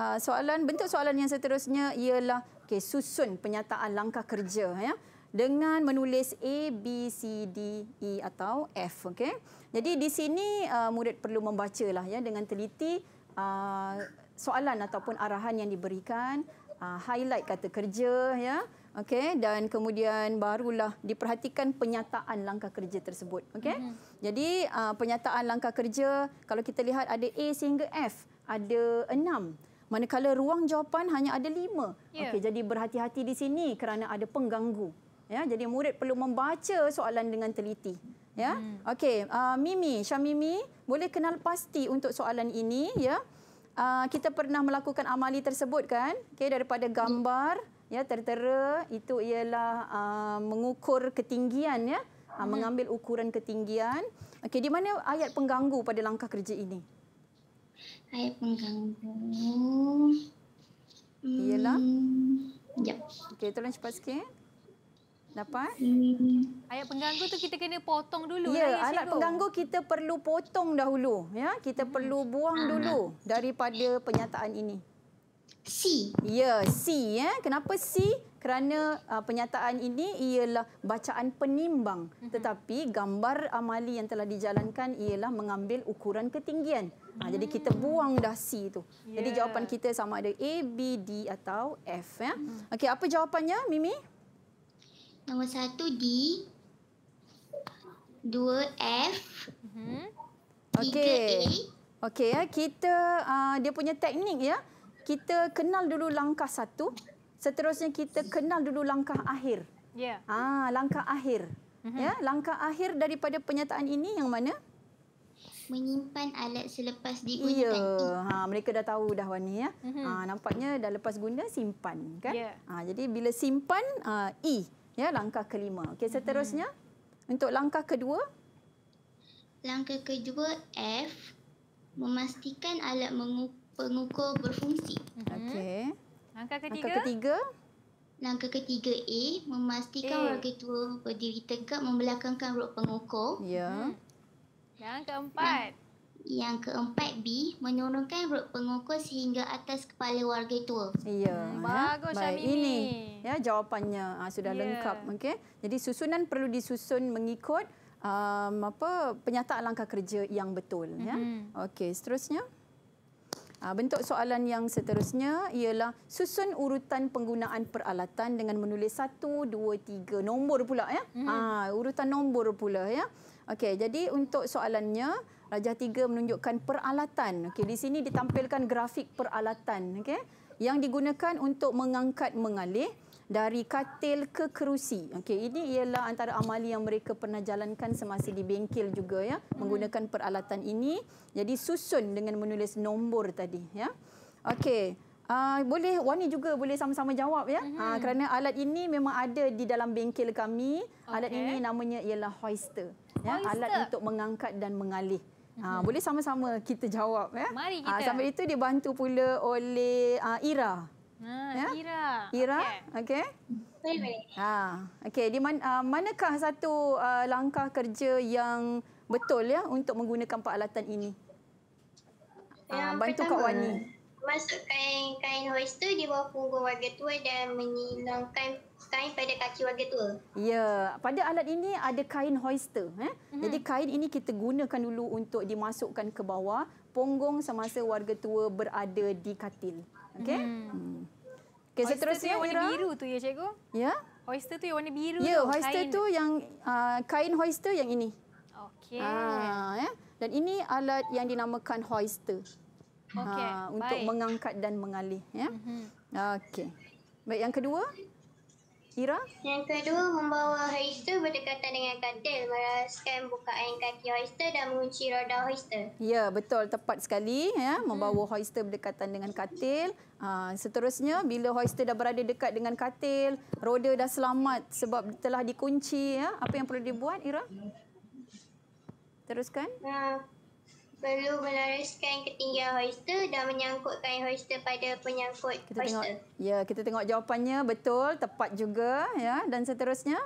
uh, soalan bentuk soalan yang seterusnya ialah okay susun penyataan langkah kerja, ya. Dengan menulis A, B, C, D, E atau F, Okay. Jadi di sini uh, murid perlu membaca lah ya dengan teliti uh, soalan ataupun arahan yang diberikan, uh, highlight kata kerja, ya okey dan kemudian barulah diperhatikan penyataan langkah kerja tersebut okey mm-hmm. jadi uh, penyataan langkah kerja kalau kita lihat ada A sehingga F ada enam manakala ruang jawapan hanya ada lima yeah. okey jadi berhati-hati di sini kerana ada pengganggu ya jadi murid perlu membaca soalan dengan teliti ya mm. okey uh, Mimi Syamimi boleh kenal pasti untuk soalan ini ya Uh, kita pernah melakukan amali tersebut kan okey daripada gambar ya tertera itu ialah uh, mengukur ketinggian ya uh, hmm. mengambil ukuran ketinggian okey di mana ayat pengganggu pada langkah kerja ini ayat pengganggu ialah ya hmm. okey tolong cepat sikit Dapat? Hmm. Ayat pengganggu tu kita kena potong dulu. Ya, lah, ya, alat pengganggu kita perlu potong dahulu. Ya, Kita hmm. perlu buang ah. dulu daripada penyataan ini. C. Ya, C. Ya. Kenapa C? Kerana uh, penyataan ini ialah bacaan penimbang. Mm-hmm. Tetapi gambar amali yang telah dijalankan ialah mengambil ukuran ketinggian. Mm. Ha, jadi hmm. kita buang dah C itu. Yeah. Jadi ya. jawapan kita sama ada A, B, D atau F. Ya. Mm. Okey, apa jawapannya Mimi? Nombor satu D. Dua F. Mm-hmm. Tiga okay. A. Okey, ya. kita uh, dia punya teknik ya kita kenal dulu langkah satu, seterusnya kita kenal dulu langkah akhir. Ya. Ah, langkah akhir. Mm-hmm. Ya, langkah akhir daripada pernyataan ini yang mana? Menyimpan alat selepas digunakan. Ya, ha, mereka dah tahu dah Wani ya. Mm-hmm. Ha, nampaknya dah lepas guna simpan kan? Yeah. Ha, jadi bila simpan uh, E ya langkah kelima. Okay, mm-hmm. seterusnya mm-hmm. untuk langkah kedua Langkah kedua F memastikan alat mengukur pengukur berfungsi. Mhm. Okey. Langkah ketiga. Langkah ketiga. Langkah ketiga A, memastikan A. warga tua berdiri tegak membelakangkan rok pengukur. Ya. Hmm. Yang keempat. Yang, yang keempat B, menurunkan rok pengukur sehingga atas kepala warga tua. Ya. Hmm, ya. Bagus, Syamimi. Baik, ini ya, jawapannya ha, sudah ya. lengkap. Okay? Jadi susunan perlu disusun mengikut um, apa penyataan langkah kerja yang betul. Mm -hmm. ya? Mhm. Okey, seterusnya. Seterusnya. Ah, bentuk soalan yang seterusnya ialah susun urutan penggunaan peralatan dengan menulis satu, dua, tiga nombor pula ya. Hmm. Ha, urutan nombor pula ya. Okey, jadi untuk soalannya rajah tiga menunjukkan peralatan. Okey, di sini ditampilkan grafik peralatan. Okey, yang digunakan untuk mengangkat mengalih dari katil ke kerusi. Okey, ini ialah antara amali yang mereka pernah jalankan semasa di bengkel juga ya, hmm. menggunakan peralatan ini. Jadi susun dengan menulis nombor tadi ya. Okey. Uh, boleh Wani juga boleh sama-sama jawab ya. Mm-hmm. Uh, kerana alat ini memang ada di dalam bengkel kami. Okay. Alat ini namanya ialah hoister. Ya. hoister. alat untuk mengangkat dan mengalih. Mm-hmm. Uh, boleh sama-sama kita jawab ya. Mari kita. Uh, sampai itu dibantu pula oleh uh, Ira. Ha, ya? Ira. Ira, okey. Okay. Ha, okey. Di man, uh, manakah satu uh, langkah kerja yang betul ya untuk menggunakan peralatan ini? Yang uh, bantu Kak Wani. Masukkan kain hoister di bawah punggung warga tua dan menyilangkan kain pada kaki warga tua. Ya, pada alat ini ada kain hoister. Eh? Mm-hmm. Jadi kain ini kita gunakan dulu untuk dimasukkan ke bawah punggung semasa warga tua berada di katil. Okey? Hmm. Okey, seterusnya tu yang warna biru tu ya cikgu? Ya. Yeah? Hoister tu yang warna biru yeah, hoister tu yang uh, kain hoister yang ini. Okey. Ha, ya. Yeah? Dan ini alat yang dinamakan hoister. Okey. Ha, untuk mengangkat dan mengalih, ya. Yeah? Mm -hmm. Okey. Baik, yang kedua? Kira? Yang kedua, membawa hoister berdekatan dengan katil meraskan bukaan kaki hoister dan mengunci roda hoister. Ya, betul. Tepat sekali. Ya. Membawa hmm. hoister berdekatan dengan katil. Ha, seterusnya, bila hoister dah berada dekat dengan katil, roda dah selamat sebab telah dikunci. Ya. Apa yang perlu dibuat, Ira? Teruskan. Ya perlu meluruskan ketinggian hoister dan menyangkutkan hoister pada penyangkut kita hoister. Tengok, ya, kita tengok jawapannya betul, tepat juga ya dan seterusnya.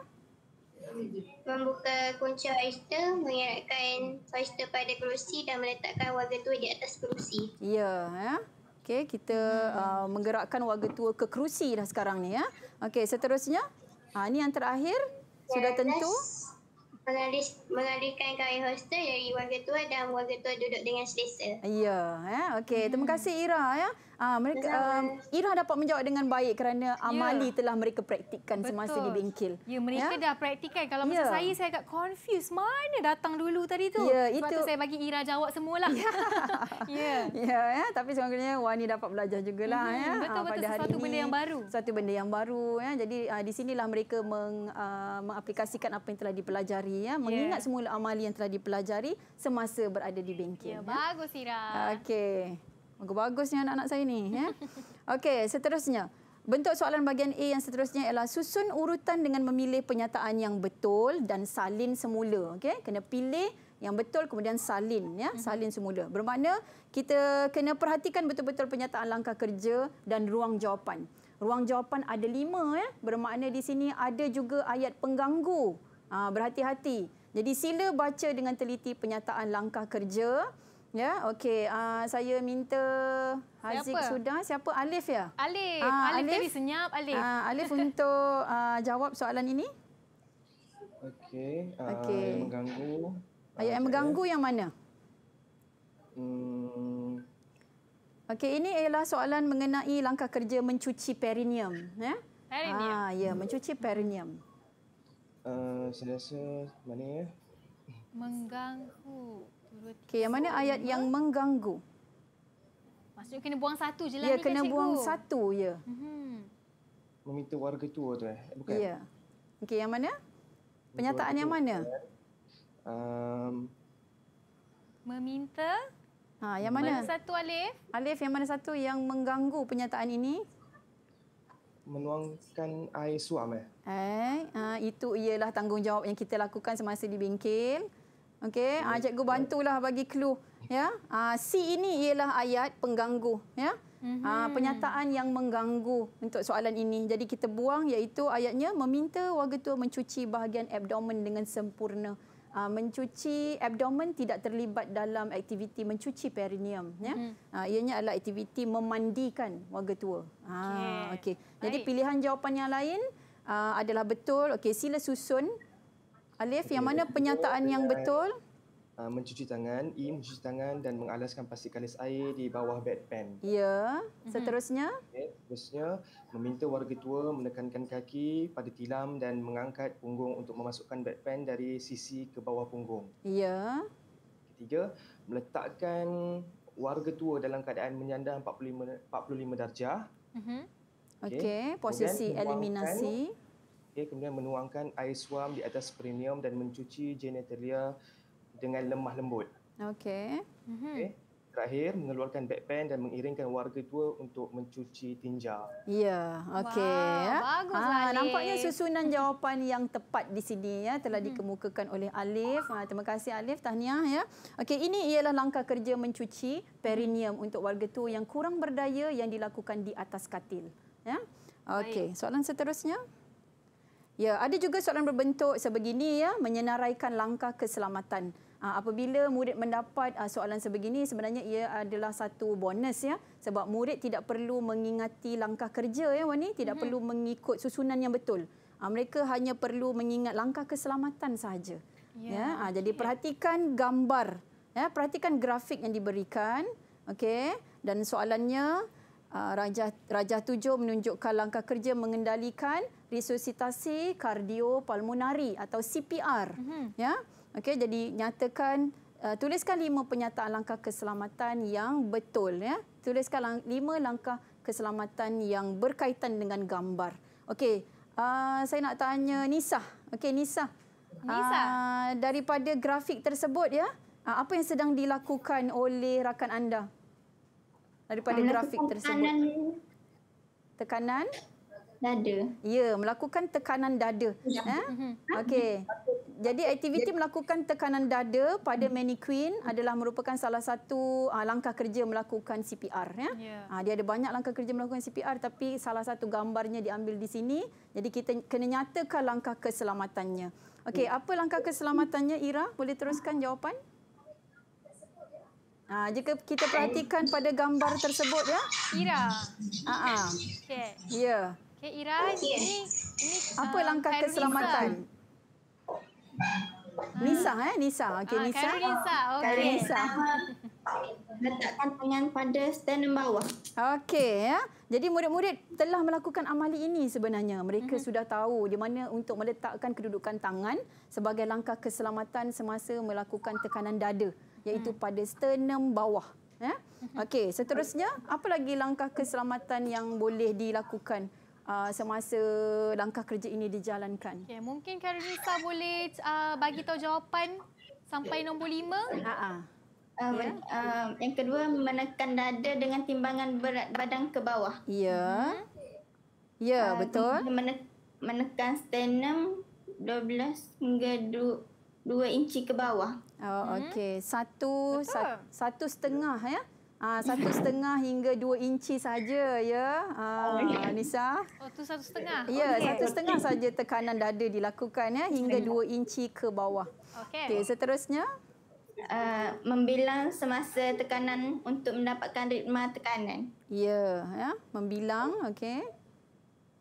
Membuka kunci hoister, mengeratkan hoister pada kerusi dan meletakkan warga tua di atas kerusi. Ya, ya. Okey, kita hmm. uh, menggerakkan warga tua ke kerusi dah sekarang ni ya. Okey, seterusnya. Ha, ini yang terakhir. Sudah tentu. Yes mengalis, mengalirkan kain hostel dari warga tua dan warga tua duduk dengan selesa. Ya, ya. okey. Hmm. Terima kasih Ira. Ya. Ah, mereka um, Irah dapat menjawab dengan baik kerana ya. Amali ya. telah mereka praktikkan Betul. semasa di bengkel. Ya, mereka ya? dah praktikkan. Kalau ya. masa saya saya agak confused. Mana datang dulu tadi tu? Yeah Sebab itu... tu saya bagi Ira jawab semula. Ya. yeah ya. Ya, tapi sebenarnya Wani dapat belajar jugalah ya. ya. Betul, ah, pada betul. Satu benda yang baru. Satu benda yang baru ya. Jadi uh, di sinilah mereka meng, uh, mengaplikasikan apa yang telah dipelajari ya, ya. mengingat yeah. semula amali yang telah dipelajari semasa berada di bengkel. Ya, ya. bagus Ira. Okey. Bagusnya anak-anak saya ni. Ya? Okey, seterusnya. Bentuk soalan bahagian A yang seterusnya ialah susun urutan dengan memilih penyataan yang betul dan salin semula. Okey, kena pilih yang betul kemudian salin ya mhm. salin semula bermakna kita kena perhatikan betul-betul penyataan langkah kerja dan ruang jawapan ruang jawapan ada lima ya bermakna di sini ada juga ayat pengganggu ah, berhati-hati jadi sila baca dengan teliti penyataan langkah kerja Ya, okey. Uh, saya minta Haziq siapa? Sudah. Siapa? Alif ya? Alif. Uh, Alif. Alif tadi senyap. Alif. Uh, Alif untuk uh, jawab soalan ini. Okey. Uh, okay. Yang mengganggu. Uh, yang mengganggu yang mana? Hmm. Okey, ini ialah soalan mengenai langkah kerja mencuci perineum. Ya? Perineum. Ah, uh, ya, mencuci perineum. Uh, saya rasa mana ya? Mengganggu. Okay, yang mana ayat yang mengganggu? Maksudnya kena buang satu je lah. Ya, kena cikgu. buang satu, ya. Mm-hmm. Meminta warga tua tu, eh? eh? Bukan. Ya. Okey, yang mana? Penyataan yang mana? Um, Meminta? Ha, yang mana? mana satu, Alif? Alif, yang mana satu yang mengganggu penyataan ini? Menuangkan air suam, eh? Eh, ha, itu ialah tanggungjawab yang kita lakukan semasa di bengkel. Okey, ha, cikgu bantulah bagi clue. Ya. Ha, C ini ialah ayat pengganggu. Ya. Ha, penyataan yang mengganggu untuk soalan ini. Jadi kita buang iaitu ayatnya meminta warga tua mencuci bahagian abdomen dengan sempurna. Ha, mencuci abdomen tidak terlibat dalam aktiviti mencuci perineum. Ya. Ha, ianya adalah aktiviti memandikan warga tua. Ha, okay. Okay. Jadi pilihan jawapan yang lain uh, adalah betul. Okay, Sila susun. Alif, yang mana penyataan yang betul? Ah, mencuci tangan, I, mencuci tangan dan mengalaskan pasikanis air di bawah bed pan. Ya, mhm. seterusnya? Okay. Seterusnya, meminta warga tua menekankan kaki pada tilam dan mengangkat punggung untuk memasukkan bed pan dari sisi ke bawah punggung. Ya. Ketiga, meletakkan warga tua dalam keadaan menyandar 45, 45 darjah. Uh-huh. Okey, okay. posisi Kemudian, eliminasi okay, kemudian menuangkan air suam di atas perineum dan mencuci genitalia dengan lemah lembut. Okey. Mm-hmm. Okay. Terakhir, mengeluarkan bedpan dan mengiringkan warga tua untuk mencuci tinja. Ya, okey. Wow, ya. bagus, ha, Nampaknya susunan jawapan yang tepat di sini ya, telah hmm dikemukakan oleh Alif. Ha, terima kasih, Alif. Tahniah. Ya. Okey, ini ialah langkah kerja mencuci perineum mm. untuk warga tua yang kurang berdaya yang dilakukan di atas katil. Ya. Okey, soalan seterusnya. Ya, ada juga soalan berbentuk sebegini ya, menyenaraikan langkah keselamatan. Ah, apabila murid mendapat ah, soalan sebegini, sebenarnya ia adalah satu bonus ya, sebab murid tidak perlu mengingati langkah kerja ya, Wani, tidak mm-hmm. perlu mengikut susunan yang betul. Ah, mereka hanya perlu mengingat langkah keselamatan sahaja. Ya, ya jadi perhatikan ya. gambar, ya, perhatikan grafik yang diberikan, okay? Dan soalannya, rajah Raja tujuh menunjukkan langkah kerja mengendalikan resusitasi kardiopulmonari atau CPR. Mm-hmm. Ya. Okey, jadi nyatakan uh, tuliskan lima penyataan langkah keselamatan yang betul ya. Tuliskan lang- lima langkah keselamatan yang berkaitan dengan gambar. Okey, uh, saya nak tanya Nisa. Okey, Nisa. Nisa. Uh, daripada grafik tersebut ya, uh, apa yang sedang dilakukan oleh rakan anda? Daripada grafik tersebut. Tekanan. Tekanan dada. Ya, melakukan tekanan dada. Ya. Eh? Okey. Jadi aktiviti melakukan tekanan dada pada hmm. mannequin mhm. adalah merupakan salah satu ah, langkah kerja melakukan CPR. Ya? Yeah. Ya. dia ada banyak langkah kerja melakukan CPR tapi salah satu gambarnya diambil di sini. Jadi kita kena nyatakan langkah keselamatannya. Okey, yeah. apa langkah keselamatannya Ira? Boleh teruskan jawapan? Uh, jika kita perhatikan pada gambar tersebut ya. Ira. Ah. -huh. Ah. okay. Yeah. Okey, Irai, okay. ini, ini apa uh, langkah Karen keselamatan? Hmm. Nisa, eh? Nisa. Okey, ah, Nisa. Karen Nisa, okey. Karen Nisa. Letakkan tangan pada stand bawah. Okey, ya. Jadi murid-murid telah melakukan amali ini sebenarnya. Mereka uh-huh. sudah tahu di mana untuk meletakkan kedudukan tangan sebagai langkah keselamatan semasa melakukan tekanan dada iaitu uh pada sternum bawah. Ya? Mhm. Okey, seterusnya apa lagi langkah keselamatan yang boleh dilakukan uh, semasa langkah kerja ini dijalankan. Okay, mungkin Karen boleh uh, bagi tahu jawapan sampai nombor lima. Uh ha, -huh. Ha. Ya. Um, yeah. um, yang kedua menekan dada dengan timbangan berat badan ke bawah. Ya. Yeah. Mhm. Ya, yeah, uh, betul. Menekan sternum 12 hingga 2, 2 inci ke bawah. Oh, mhm. okey. Satu, sa satu setengah ya. Ah satu setengah hingga dua inci saja ya. Ah oh, ya. Anissa. Oh tu satu setengah. Ya okay. satu setengah saja tekanan dada dilakukan ya hingga dua inci ke bawah. Okey. Okay. seterusnya. Uh, membilang semasa tekanan untuk mendapatkan ritma tekanan. Ya, ya, membilang, okey.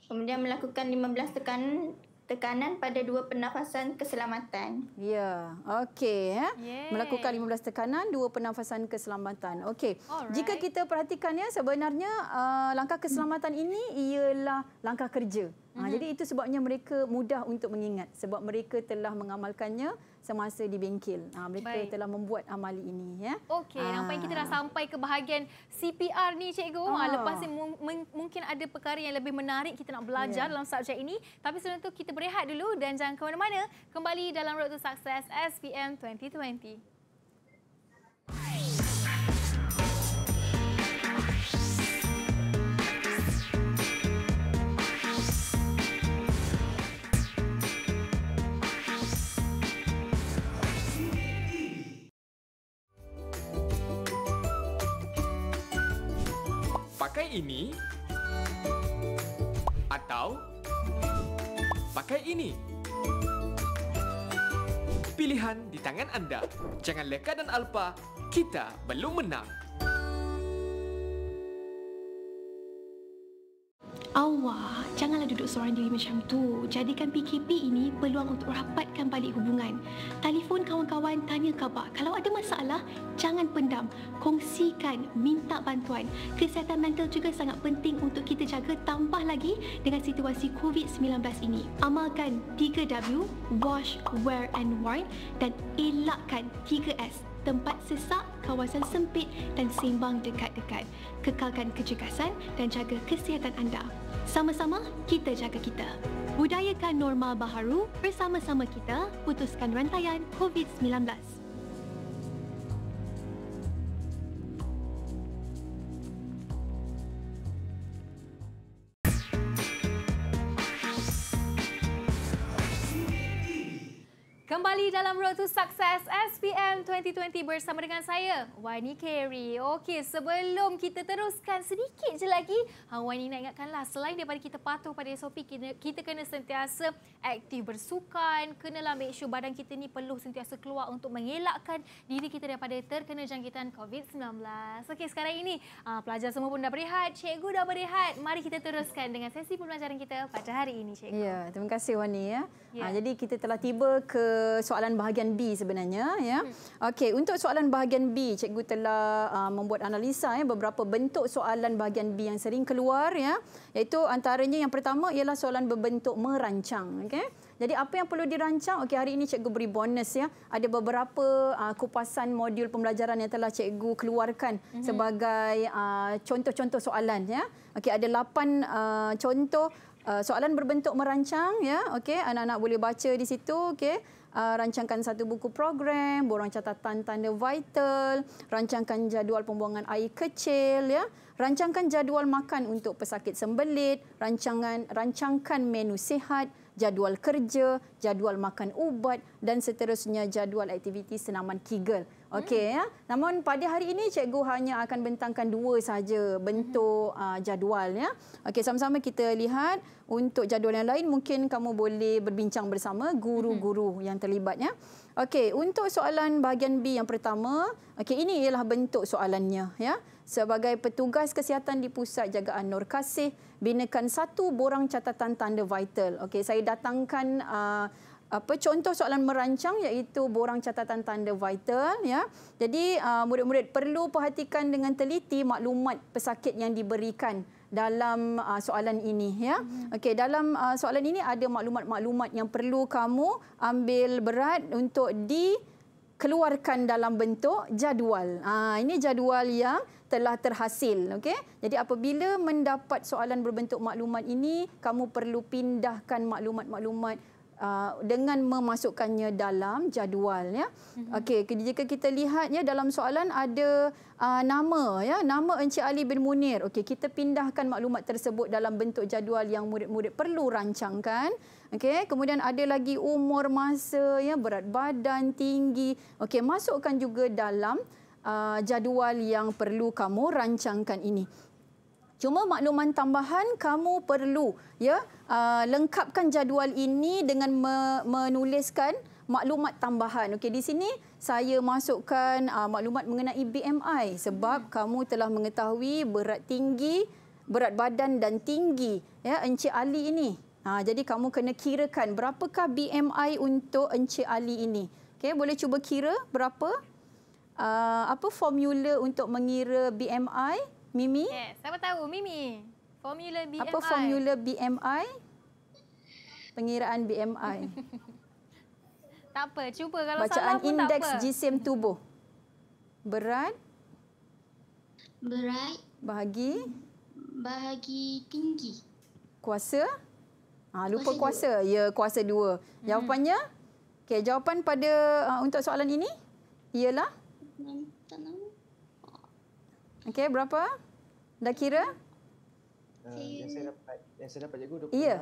Kemudian melakukan 15 tekanan tekanan pada dua pernafasan keselamatan. Ya, okey. Ya. Melakukan 15 tekanan, dua pernafasan keselamatan. Okey. Jika kita perhatikan, ya, sebenarnya uh, langkah keselamatan ini ialah langkah kerja. Ha, mhm. jadi itu sebabnya mereka mudah untuk mengingat sebab mereka telah mengamalkannya semasa di bengkel. Ha, mereka Baik. telah membuat amali ini ya. Okey, ha. nampaknya kita dah sampai ke bahagian CPR ni cikgu. Ha. Ha, lepas ni mungkin ada perkara yang lebih menarik kita nak belajar yeah. dalam subjek ini. Tapi sebelum tu kita berehat dulu dan jangan ke mana-mana. Kembali dalam Road to Success SPM 2020. ini. Pilihan di tangan anda. Jangan leka dan alpa, kita belum menang. Awak janganlah duduk seorang diri macam tu. Jadikan PKP ini peluang untuk rapatkan balik hubungan. Telefon kawan-kawan, tanya khabar. Kalau ada masalah, jangan pendam. Kongsikan, minta bantuan. Kesihatan mental juga sangat penting untuk kita jaga tambah lagi dengan situasi COVID-19 ini. Amalkan 3W, wash, wear and wipe dan elakkan 3S, 3 s tempat sesak, kawasan sempit dan simbang dekat-dekat. Kekalkan kecekasan dan jaga kesihatan anda. Sama-sama kita jaga kita. Budayakan norma baharu bersama-sama kita putuskan rantaian COVID-19. Kembali dalam Road to Success SPM 2020 bersama dengan saya, Wani Carey. Okey, sebelum kita teruskan sedikit je lagi, Hang Wani nak ingatkanlah selain daripada kita patuh pada SOP, kita, kita kena sentiasa aktif bersukan, kenalah make sure badan kita ni perlu sentiasa keluar untuk mengelakkan diri kita daripada terkena jangkitan COVID-19. Okey, sekarang ini ha, pelajar semua pun dah berehat, cikgu dah berehat. Mari kita teruskan dengan sesi pembelajaran kita pada hari ini, cikgu. Ya, terima kasih Wani. Ya. ya. Ha, jadi kita telah tiba ke soalan bahagian B sebenarnya ya. Hmm. Okey, untuk soalan bahagian B, cikgu telah uh, membuat analisa ya beberapa bentuk soalan bahagian B yang sering keluar ya. Iaitu antaranya yang pertama ialah soalan berbentuk merancang, okey. Jadi apa yang perlu dirancang? Okey, hari ini cikgu beri bonus ya. Ada beberapa uh, kupasan modul pembelajaran yang telah cikgu keluarkan mm -hmm. sebagai uh, contoh-contoh uh, soalan ya. Okey, ada lapan uh, contoh uh, Soalan berbentuk merancang, ya, Okey, anak-anak boleh baca di situ, okey uh, rancangkan satu buku program, borang catatan tanda vital, rancangkan jadual pembuangan air kecil ya, rancangkan jadual makan untuk pesakit sembelit, rancangan rancangkan menu sihat jadual kerja, jadual makan ubat dan seterusnya jadual aktiviti senaman Kegel. Okey hmm. ya. Namun pada hari ini cikgu hanya akan bentangkan dua saja bentuk mm -hmm. uh, jadual ya. Okey sama-sama kita lihat untuk jadual yang lain mungkin kamu boleh berbincang bersama guru-guru -hmm. yang terlibat ya. Okey untuk soalan bahagian B yang pertama, okey ini ialah bentuk soalannya ya. Sebagai petugas kesihatan di Pusat Jagaan Nur Kasih, binakan satu borang catatan tanda vital. Okey saya datangkan uh, apa contoh soalan merancang iaitu borang catatan tanda vital ya. Jadi uh, murid-murid uh, perlu perhatikan dengan teliti maklumat pesakit yang diberikan dalam uh, soalan ini ya. Hmm. Okey dalam uh, soalan ini ada maklumat-maklumat yang perlu kamu ambil berat untuk di keluarkan dalam bentuk jadual. Ha, ini jadual yang telah terhasil. okey? Jadi apabila mendapat soalan berbentuk maklumat ini, kamu perlu pindahkan maklumat-maklumat Uh, dengan memasukkannya dalam jadual ya. Mhm. Okey, jika kita lihat ya dalam soalan ada uh, nama ya, nama Encik Ali bin Munir. Okey, kita pindahkan maklumat tersebut dalam bentuk jadual yang murid-murid perlu rancangkan. Okey, kemudian ada lagi umur masa ya, berat badan, tinggi. Okey, masukkan juga dalam uh, jadual yang perlu kamu rancangkan ini. Cuma makluman tambahan kamu perlu ya uh, lengkapkan jadual ini dengan me- menuliskan maklumat tambahan. Okey di sini saya masukkan uh, maklumat mengenai BMI sebab hmm. kamu telah mengetahui berat tinggi, berat badan dan tinggi ya Encik Ali ini. Ha, jadi kamu kena kirakan berapakah BMI untuk Encik Ali ini. Okey boleh cuba kira berapa uh, apa formula untuk mengira BMI? Mimi? Yes, siapa tahu Mimi. Formula BMI. Apa formula BMI? Pengiraan BMI. tak apa, cuba kalau Bacaan salah pun tak apa. Bacaan indeks jisim tubuh. Berat? Berat. Bahagi? Bahagi tinggi. Kuasa? Ha, lupa kuasa. kuasa. kuasa. Ya, kuasa dua. Hmm. Jawapannya? Okay, jawapan pada uh, untuk soalan ini ialah? Okey, berapa? Dah kira? Uh, yang saya dapat yang saya dapat cikgu 26.7. Ya. Ya,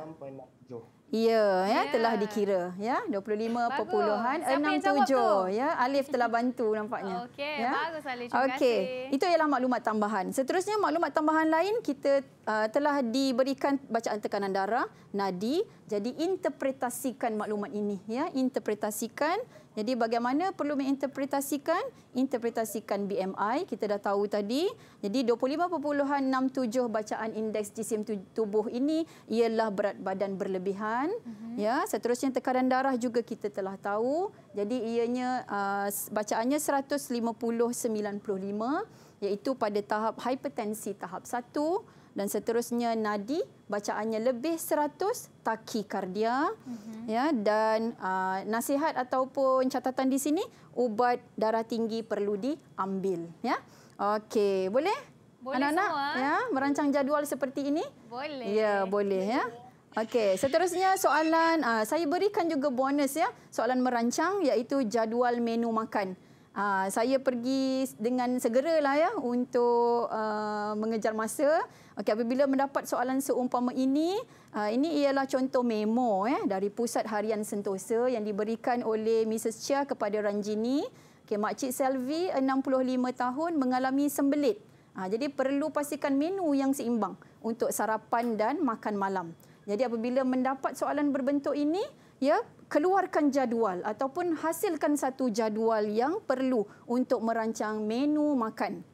ya, ya, telah dikira ya 25.67 ya. Alif telah bantu nampaknya. Okey, ya. bagus Alif. Terima okay. kasih. Okey. Itu ialah maklumat tambahan. Seterusnya maklumat tambahan lain kita uh, telah diberikan bacaan tekanan darah, nadi. Jadi interpretasikan maklumat ini ya, interpretasikan jadi bagaimana perlu menginterpretasikan? Interpretasikan BMI, kita dah tahu tadi. Jadi 25.67 bacaan indeks jisim tubuh ini ialah berat badan berlebihan. Uh-huh. Ya, seterusnya tekanan darah juga kita telah tahu. Jadi ianya uh, bacaannya 150 iaitu pada tahap hipertensi tahap 1 dan seterusnya nadi bacaannya lebih 100 takikardia mm-hmm. ya dan uh, nasihat ataupun catatan di sini ubat darah tinggi perlu diambil ya okey boleh anak-anak ya merancang jadual seperti ini boleh ya boleh ya okey seterusnya soalan uh, saya berikan juga bonus ya soalan merancang iaitu jadual menu makan Ha, saya pergi dengan segeralah ya untuk uh, mengejar masa Okey, apabila mendapat soalan seumpama ini, uh, ini ialah contoh memo eh, dari Pusat Harian Sentosa yang diberikan oleh Mrs. Chia kepada Ranjini. Okey, Makcik Selvi, 65 tahun, mengalami sembelit. Uh, jadi perlu pastikan menu yang seimbang untuk sarapan dan makan malam. Jadi apabila mendapat soalan berbentuk ini, ya keluarkan jadual ataupun hasilkan satu jadual yang perlu untuk merancang menu makan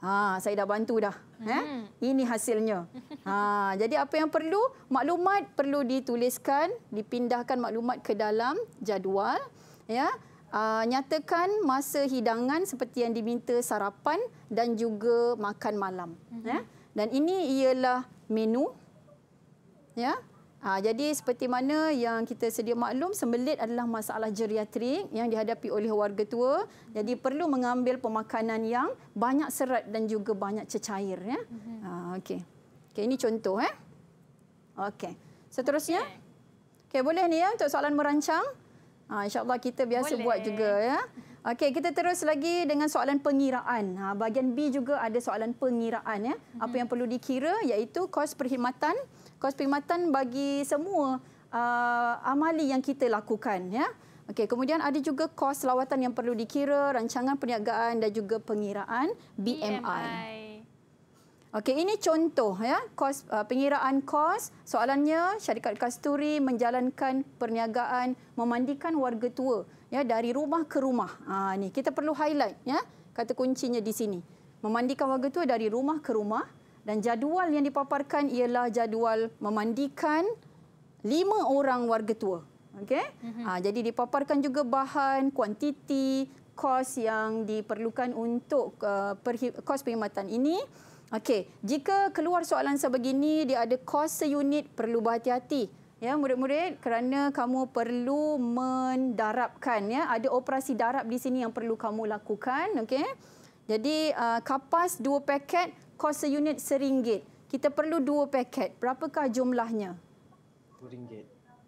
Ha, saya dah bantu dah. Eh? Hmm. Ini hasilnya. Ha, jadi apa yang perlu? Maklumat perlu dituliskan, dipindahkan maklumat ke dalam jadual. Ya? Uh, nyatakan masa hidangan seperti yang diminta sarapan dan juga makan malam. Hmm. Ya. Dan ini ialah menu. Ya? Ha, jadi seperti mana yang kita sedia maklum, sembelit adalah masalah geriatrik yang dihadapi oleh warga tua. Jadi perlu mengambil pemakanan yang banyak serat dan juga banyak cecair. Ya? Mhm. Ha, okay. Okay, ini contoh. Eh? Okay. Seterusnya? Okay, boleh ni ya untuk soalan merancang? Ha, InsyaAllah kita biasa boleh. buat juga. ya. Okay kita terus lagi dengan soalan pengiraan. Ha, bahagian B juga ada soalan pengiraan. Ya? Apa mhm. yang perlu dikira iaitu kos perkhidmatan kos perkhidmatan bagi semua uh, amali yang kita lakukan ya. Okey, kemudian ada juga kos lawatan yang perlu dikira, rancangan perniagaan dan juga pengiraan BMI. Okey, ini contoh ya, kos uh, pengiraan kos. Soalannya, syarikat kasturi menjalankan perniagaan memandikan warga tua ya dari rumah ke rumah. Ha ni, kita perlu highlight ya, kata kuncinya di sini. Memandikan warga tua dari rumah ke rumah dan jadual yang dipaparkan ialah jadual memandikan lima orang warga tua. Okey. Mm -hmm. ha, jadi dipaparkan juga bahan, kuantiti, kos yang diperlukan untuk uh, kos perkhidmatan ini. Okay, jika keluar soalan sebegini dia ada kos seunit perlu berhati-hati ya murid-murid kerana kamu perlu mendarabkan. ya ada operasi darab di sini yang perlu kamu lakukan okey. Jadi uh, kapas dua paket kos seunit RM1. Kita perlu dua paket. Berapakah jumlahnya? RM2.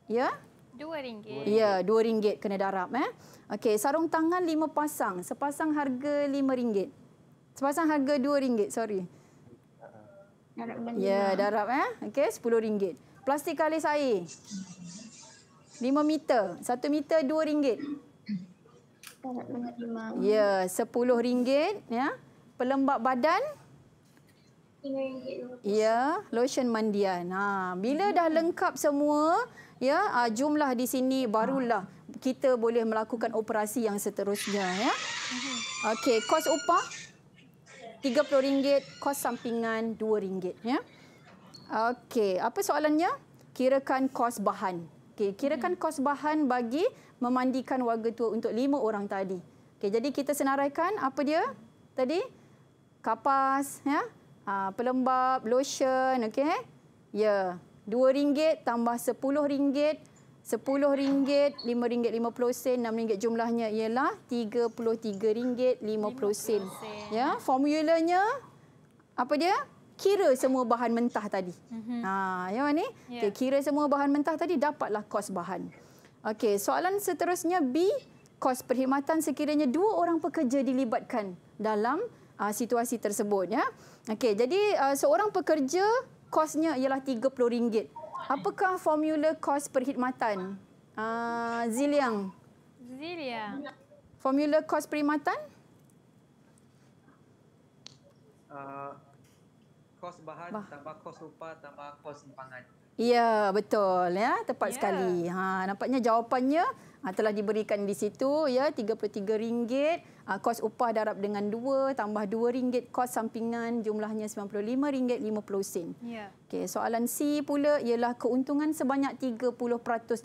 Ya? RM2. Ya, RM2 kena darab. Eh? Okey, sarung tangan lima pasang. Sepasang harga RM5. Sepasang harga RM2, sorry. Ya, darab. Eh? Okey, RM10. Plastik kalis air. 5 meter. Satu meter dua ringgit. Ya, sepuluh ringgit, Ya. Pelembap badan. Ya, lotion mandian. Ha, bila dah hmm. lengkap semua, ya, ah, jumlah di sini barulah kita boleh melakukan operasi yang seterusnya ya. Hmm. Okey, kos upah RM30, kos sampingan RM2 ya. Okey, apa soalannya? Kirakan kos bahan. Okey, kirakan hmm. kos bahan bagi memandikan warga tua untuk lima orang tadi. Okey, jadi kita senaraikan apa dia? Tadi kapas ya. Ha, pelembap, lotion, okey? Eh? Ya. RM2 tambah RM10. RM10, RM5.50, RM6 jumlahnya ialah RM33.50. Ya, formulanya apa dia? Kira semua bahan mentah tadi. Mm -hmm. Ha, ya ni? Eh? Ya. Okay, kira semua bahan mentah tadi dapatlah kos bahan. Okey, soalan seterusnya B, kos perkhidmatan sekiranya dua orang pekerja dilibatkan dalam uh, situasi tersebut ya. Okey, jadi uh, seorang pekerja kosnya ialah RM30. Apakah formula kos perkhidmatan? Uh, Ziliang. Ziliang. Formula kos perkhidmatan? Uh, kos bahan bah. tambah kos rupa tambah kos simpanan. Ya, betul ya, tepat ya. sekali. Ha, nampaknya jawapannya ha, telah diberikan di situ ya, RM33 ha, kos upah darab dengan 2 tambah RM2 kos sampingan jumlahnya RM95.50. Ya. Okey, soalan C pula ialah keuntungan sebanyak 30%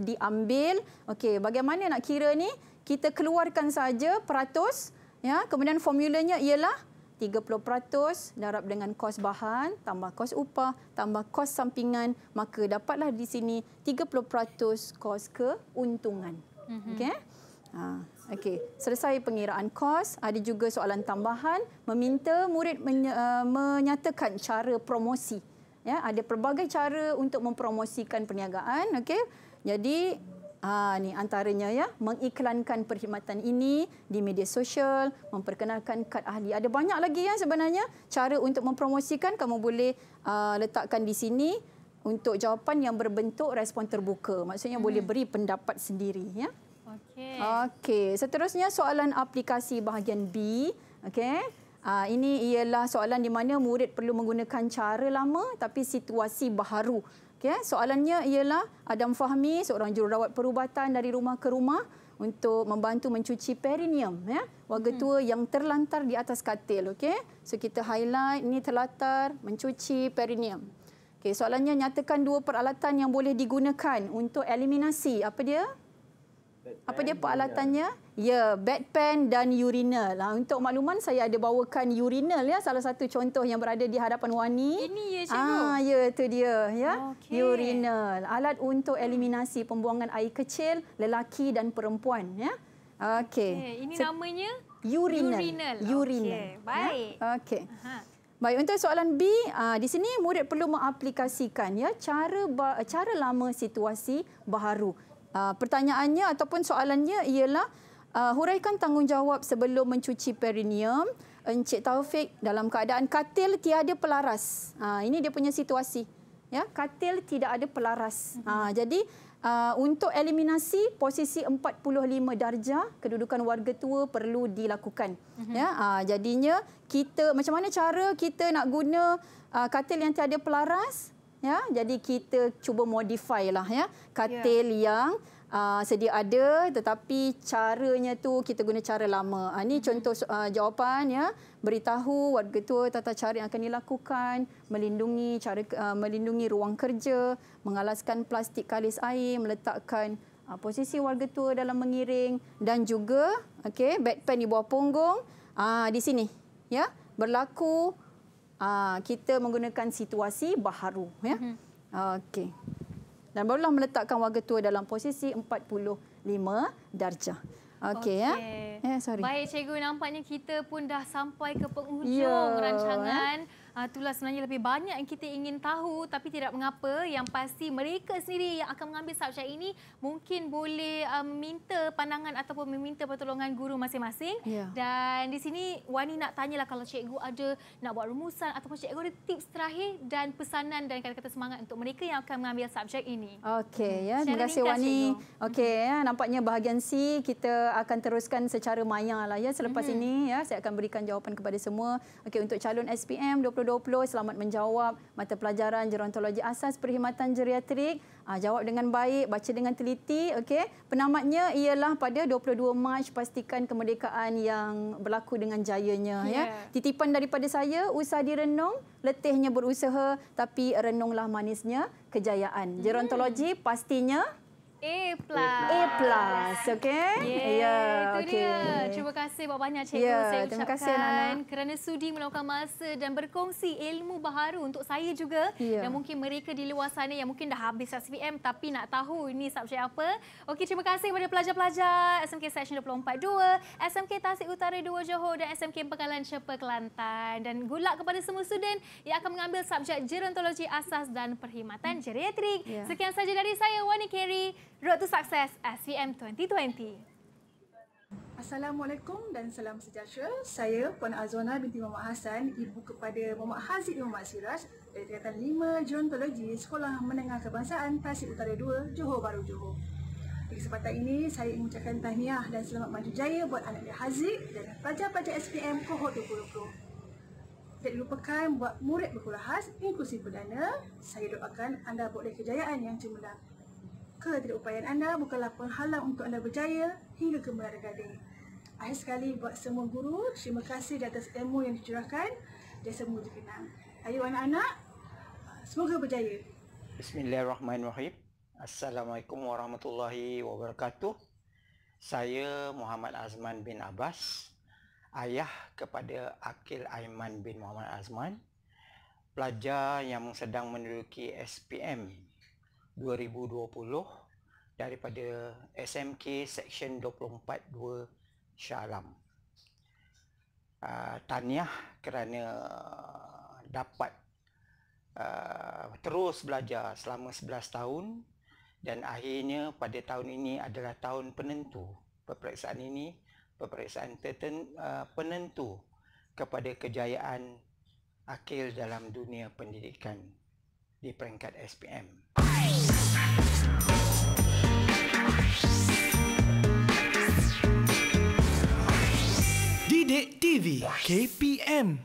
diambil. Okey, bagaimana nak kira ni? Kita keluarkan saja peratus ya, kemudian formulanya ialah 30% darab dengan kos bahan, tambah kos upah, tambah kos sampingan, maka dapatlah di sini 30% kos keuntungan. Mm-hmm. Okey? Ha, Okey, selesai pengiraan kos. Ada juga soalan tambahan meminta murid eh, menyatakan cara promosi. Ya, ada pelbagai cara untuk mempromosikan perniagaan. Okey, jadi Ah ni antaranya ya mengiklankan perkhidmatan ini di media sosial, memperkenalkan kad ahli. Ada banyak lagi ya sebenarnya cara untuk mempromosikan kamu boleh uh, letakkan di sini untuk jawapan yang berbentuk respon terbuka. Maksudnya hmm. boleh beri pendapat sendiri ya. Okey. Okey, seterusnya soalan aplikasi bahagian B. Okey. Uh, ini ialah soalan di mana murid perlu menggunakan cara lama tapi situasi baharu Okay, ya, soalannya ialah Adam Fahmi seorang jururawat perubatan dari rumah ke rumah untuk membantu mencuci perineum ya warga hmm. tua yang terlantar di atas katil Okay, so kita highlight ini terlantar mencuci perineum Okay, soalannya nyatakan dua peralatan yang boleh digunakan untuk eliminasi apa dia apa dia peralatannya? Ya, bed pan dan urinal. Lah. Untuk makluman saya ada bawakan urinal ya, salah satu contoh yang berada di hadapan Wani. Ini ya, ah, cikgu. Ah, ya itu dia ya. Okay. Urinal, alat untuk eliminasi pembuangan air kecil lelaki dan perempuan ya. Okey. Okay. ini namanya urinal. Urinal. urinal. Okay. Baik. Ya? Okey. Baik, untuk soalan B, ah, di sini murid perlu mengaplikasikan ya cara cara lama situasi baharu. Ah, pertanyaannya ataupun soalannya ialah uh, huraikan tanggungjawab sebelum mencuci perineum Encik Taufik dalam keadaan katil tiada pelaras. Ah, ini dia punya situasi. Ya, katil tidak ada pelaras. Uh, jadi uh, untuk eliminasi posisi 45 darjah kedudukan warga tua perlu dilakukan. Mm-hmm. Ya, uh, jadinya kita macam mana cara kita nak guna uh, katil yang tiada pelaras? ya jadi kita cuba modify lah ya katil yeah. yang Uh, sedia ada tetapi caranya tu kita guna cara lama. Uh, ah, ini mhm. contoh uh, jawapan ya. Beritahu warga tua tata cara yang akan dilakukan melindungi cara uh, melindungi ruang kerja, mengalaskan plastik kalis air, meletakkan uh, posisi warga tua dalam mengiring dan juga okey bedpan di bawah punggung uh, di sini ya. Berlaku uh, kita menggunakan situasi baharu ya. Mm-hmm. Okey. Dan barulah meletakkan warga tua dalam posisi 45 darjah. Okey okay. ya. Eh sorry. Baik cikgu nampaknya kita pun dah sampai ke penghujung yeah. rancangan. Eh? Ah, itulah sebenarnya lebih banyak yang kita ingin tahu tapi tidak mengapa yang pasti mereka sendiri yang akan mengambil subjek ini mungkin boleh ah, meminta um, pandangan ataupun meminta pertolongan guru masing-masing. Yeah. Dan di sini Wani nak tanyalah kalau cikgu ada nak buat rumusan ataupun cikgu ada tips terakhir dan pesanan dan kata-kata semangat untuk mereka yang akan mengambil subjek ini. Okey ya. Yeah. Hmm. Terima kasih Wani. Okey hmm. ya. Yeah. Nampaknya bahagian C kita akan teruskan secara maya lah ya yeah. selepas mm-hmm. ini ya yeah. saya akan berikan jawapan kepada semua. Okey untuk calon SPM 20 2020 selamat menjawab mata pelajaran gerontologi asas perkhidmatan geriatrik uh, jawab dengan baik baca dengan teliti okay? penamatnya ialah pada 22 Mac pastikan kemerdekaan yang berlaku dengan jayanya yeah. ya titipan daripada saya usah direnung letihnya berusaha tapi renunglah manisnya kejayaan hmm. gerontologi pastinya A plus. A plus, okay? yeah, yeah, itu okay. dia. Terima kasih banyak-banyak cikgu yeah, saya terima ucapkan kasih, Nana. kerana sudi meluangkan masa dan berkongsi ilmu baru untuk saya juga yeah. dan mungkin mereka di luar sana yang mungkin dah habis SPM tapi nak tahu ini subjek apa. Okey, terima kasih kepada pelajar-pelajar SMK Section 242, SMK Tasik Utara 2 Johor dan SMK Pekalan Cepa Kelantan. Dan good luck kepada semua student yang akan mengambil subjek gerontologi asas dan perkhidmatan geriatrik. Yeah. Sekian saja dari saya, Wani Keri. Road to Success SPM 2020. Assalamualaikum dan salam sejahtera. Saya Puan Azwana binti Muhammad Hasan, ibu kepada Muhammad Haziq dan Muhammad Siraj dari Tingkatan 5 Gerontologi Sekolah Menengah Kebangsaan Tasik Utara 2, Johor Baru, Johor. Di kesempatan ini, saya ingin mengucapkan tahniah dan selamat maju jaya buat anak dia Haziq dan pelajar-pelajar SPM Kohort 2020. Tidak dilupakan buat murid berkulah khas, inklusif berdana. saya doakan anda boleh kejayaan yang cemerlang. Maka tidak upaya anda bukanlah penghalang untuk anda berjaya hingga ke melara gading. Akhir sekali buat semua guru, terima kasih di atas ilmu yang dicurahkan dan semua dikenal. Ayuh anak-anak, semoga berjaya. Bismillahirrahmanirrahim. Assalamualaikum warahmatullahi wabarakatuh. Saya Muhammad Azman bin Abbas, ayah kepada Akil Aiman bin Muhammad Azman, pelajar yang sedang menduduki SPM 2020 daripada SMK Section 242 Shah Alam. Uh, tahniah kerana dapat uh, terus belajar selama 11 tahun dan akhirnya pada tahun ini adalah tahun penentu. Peperiksaan ini peperiksaan teten, uh, penentu kepada kejayaan akil dalam dunia pendidikan di peringkat SPM. KPM.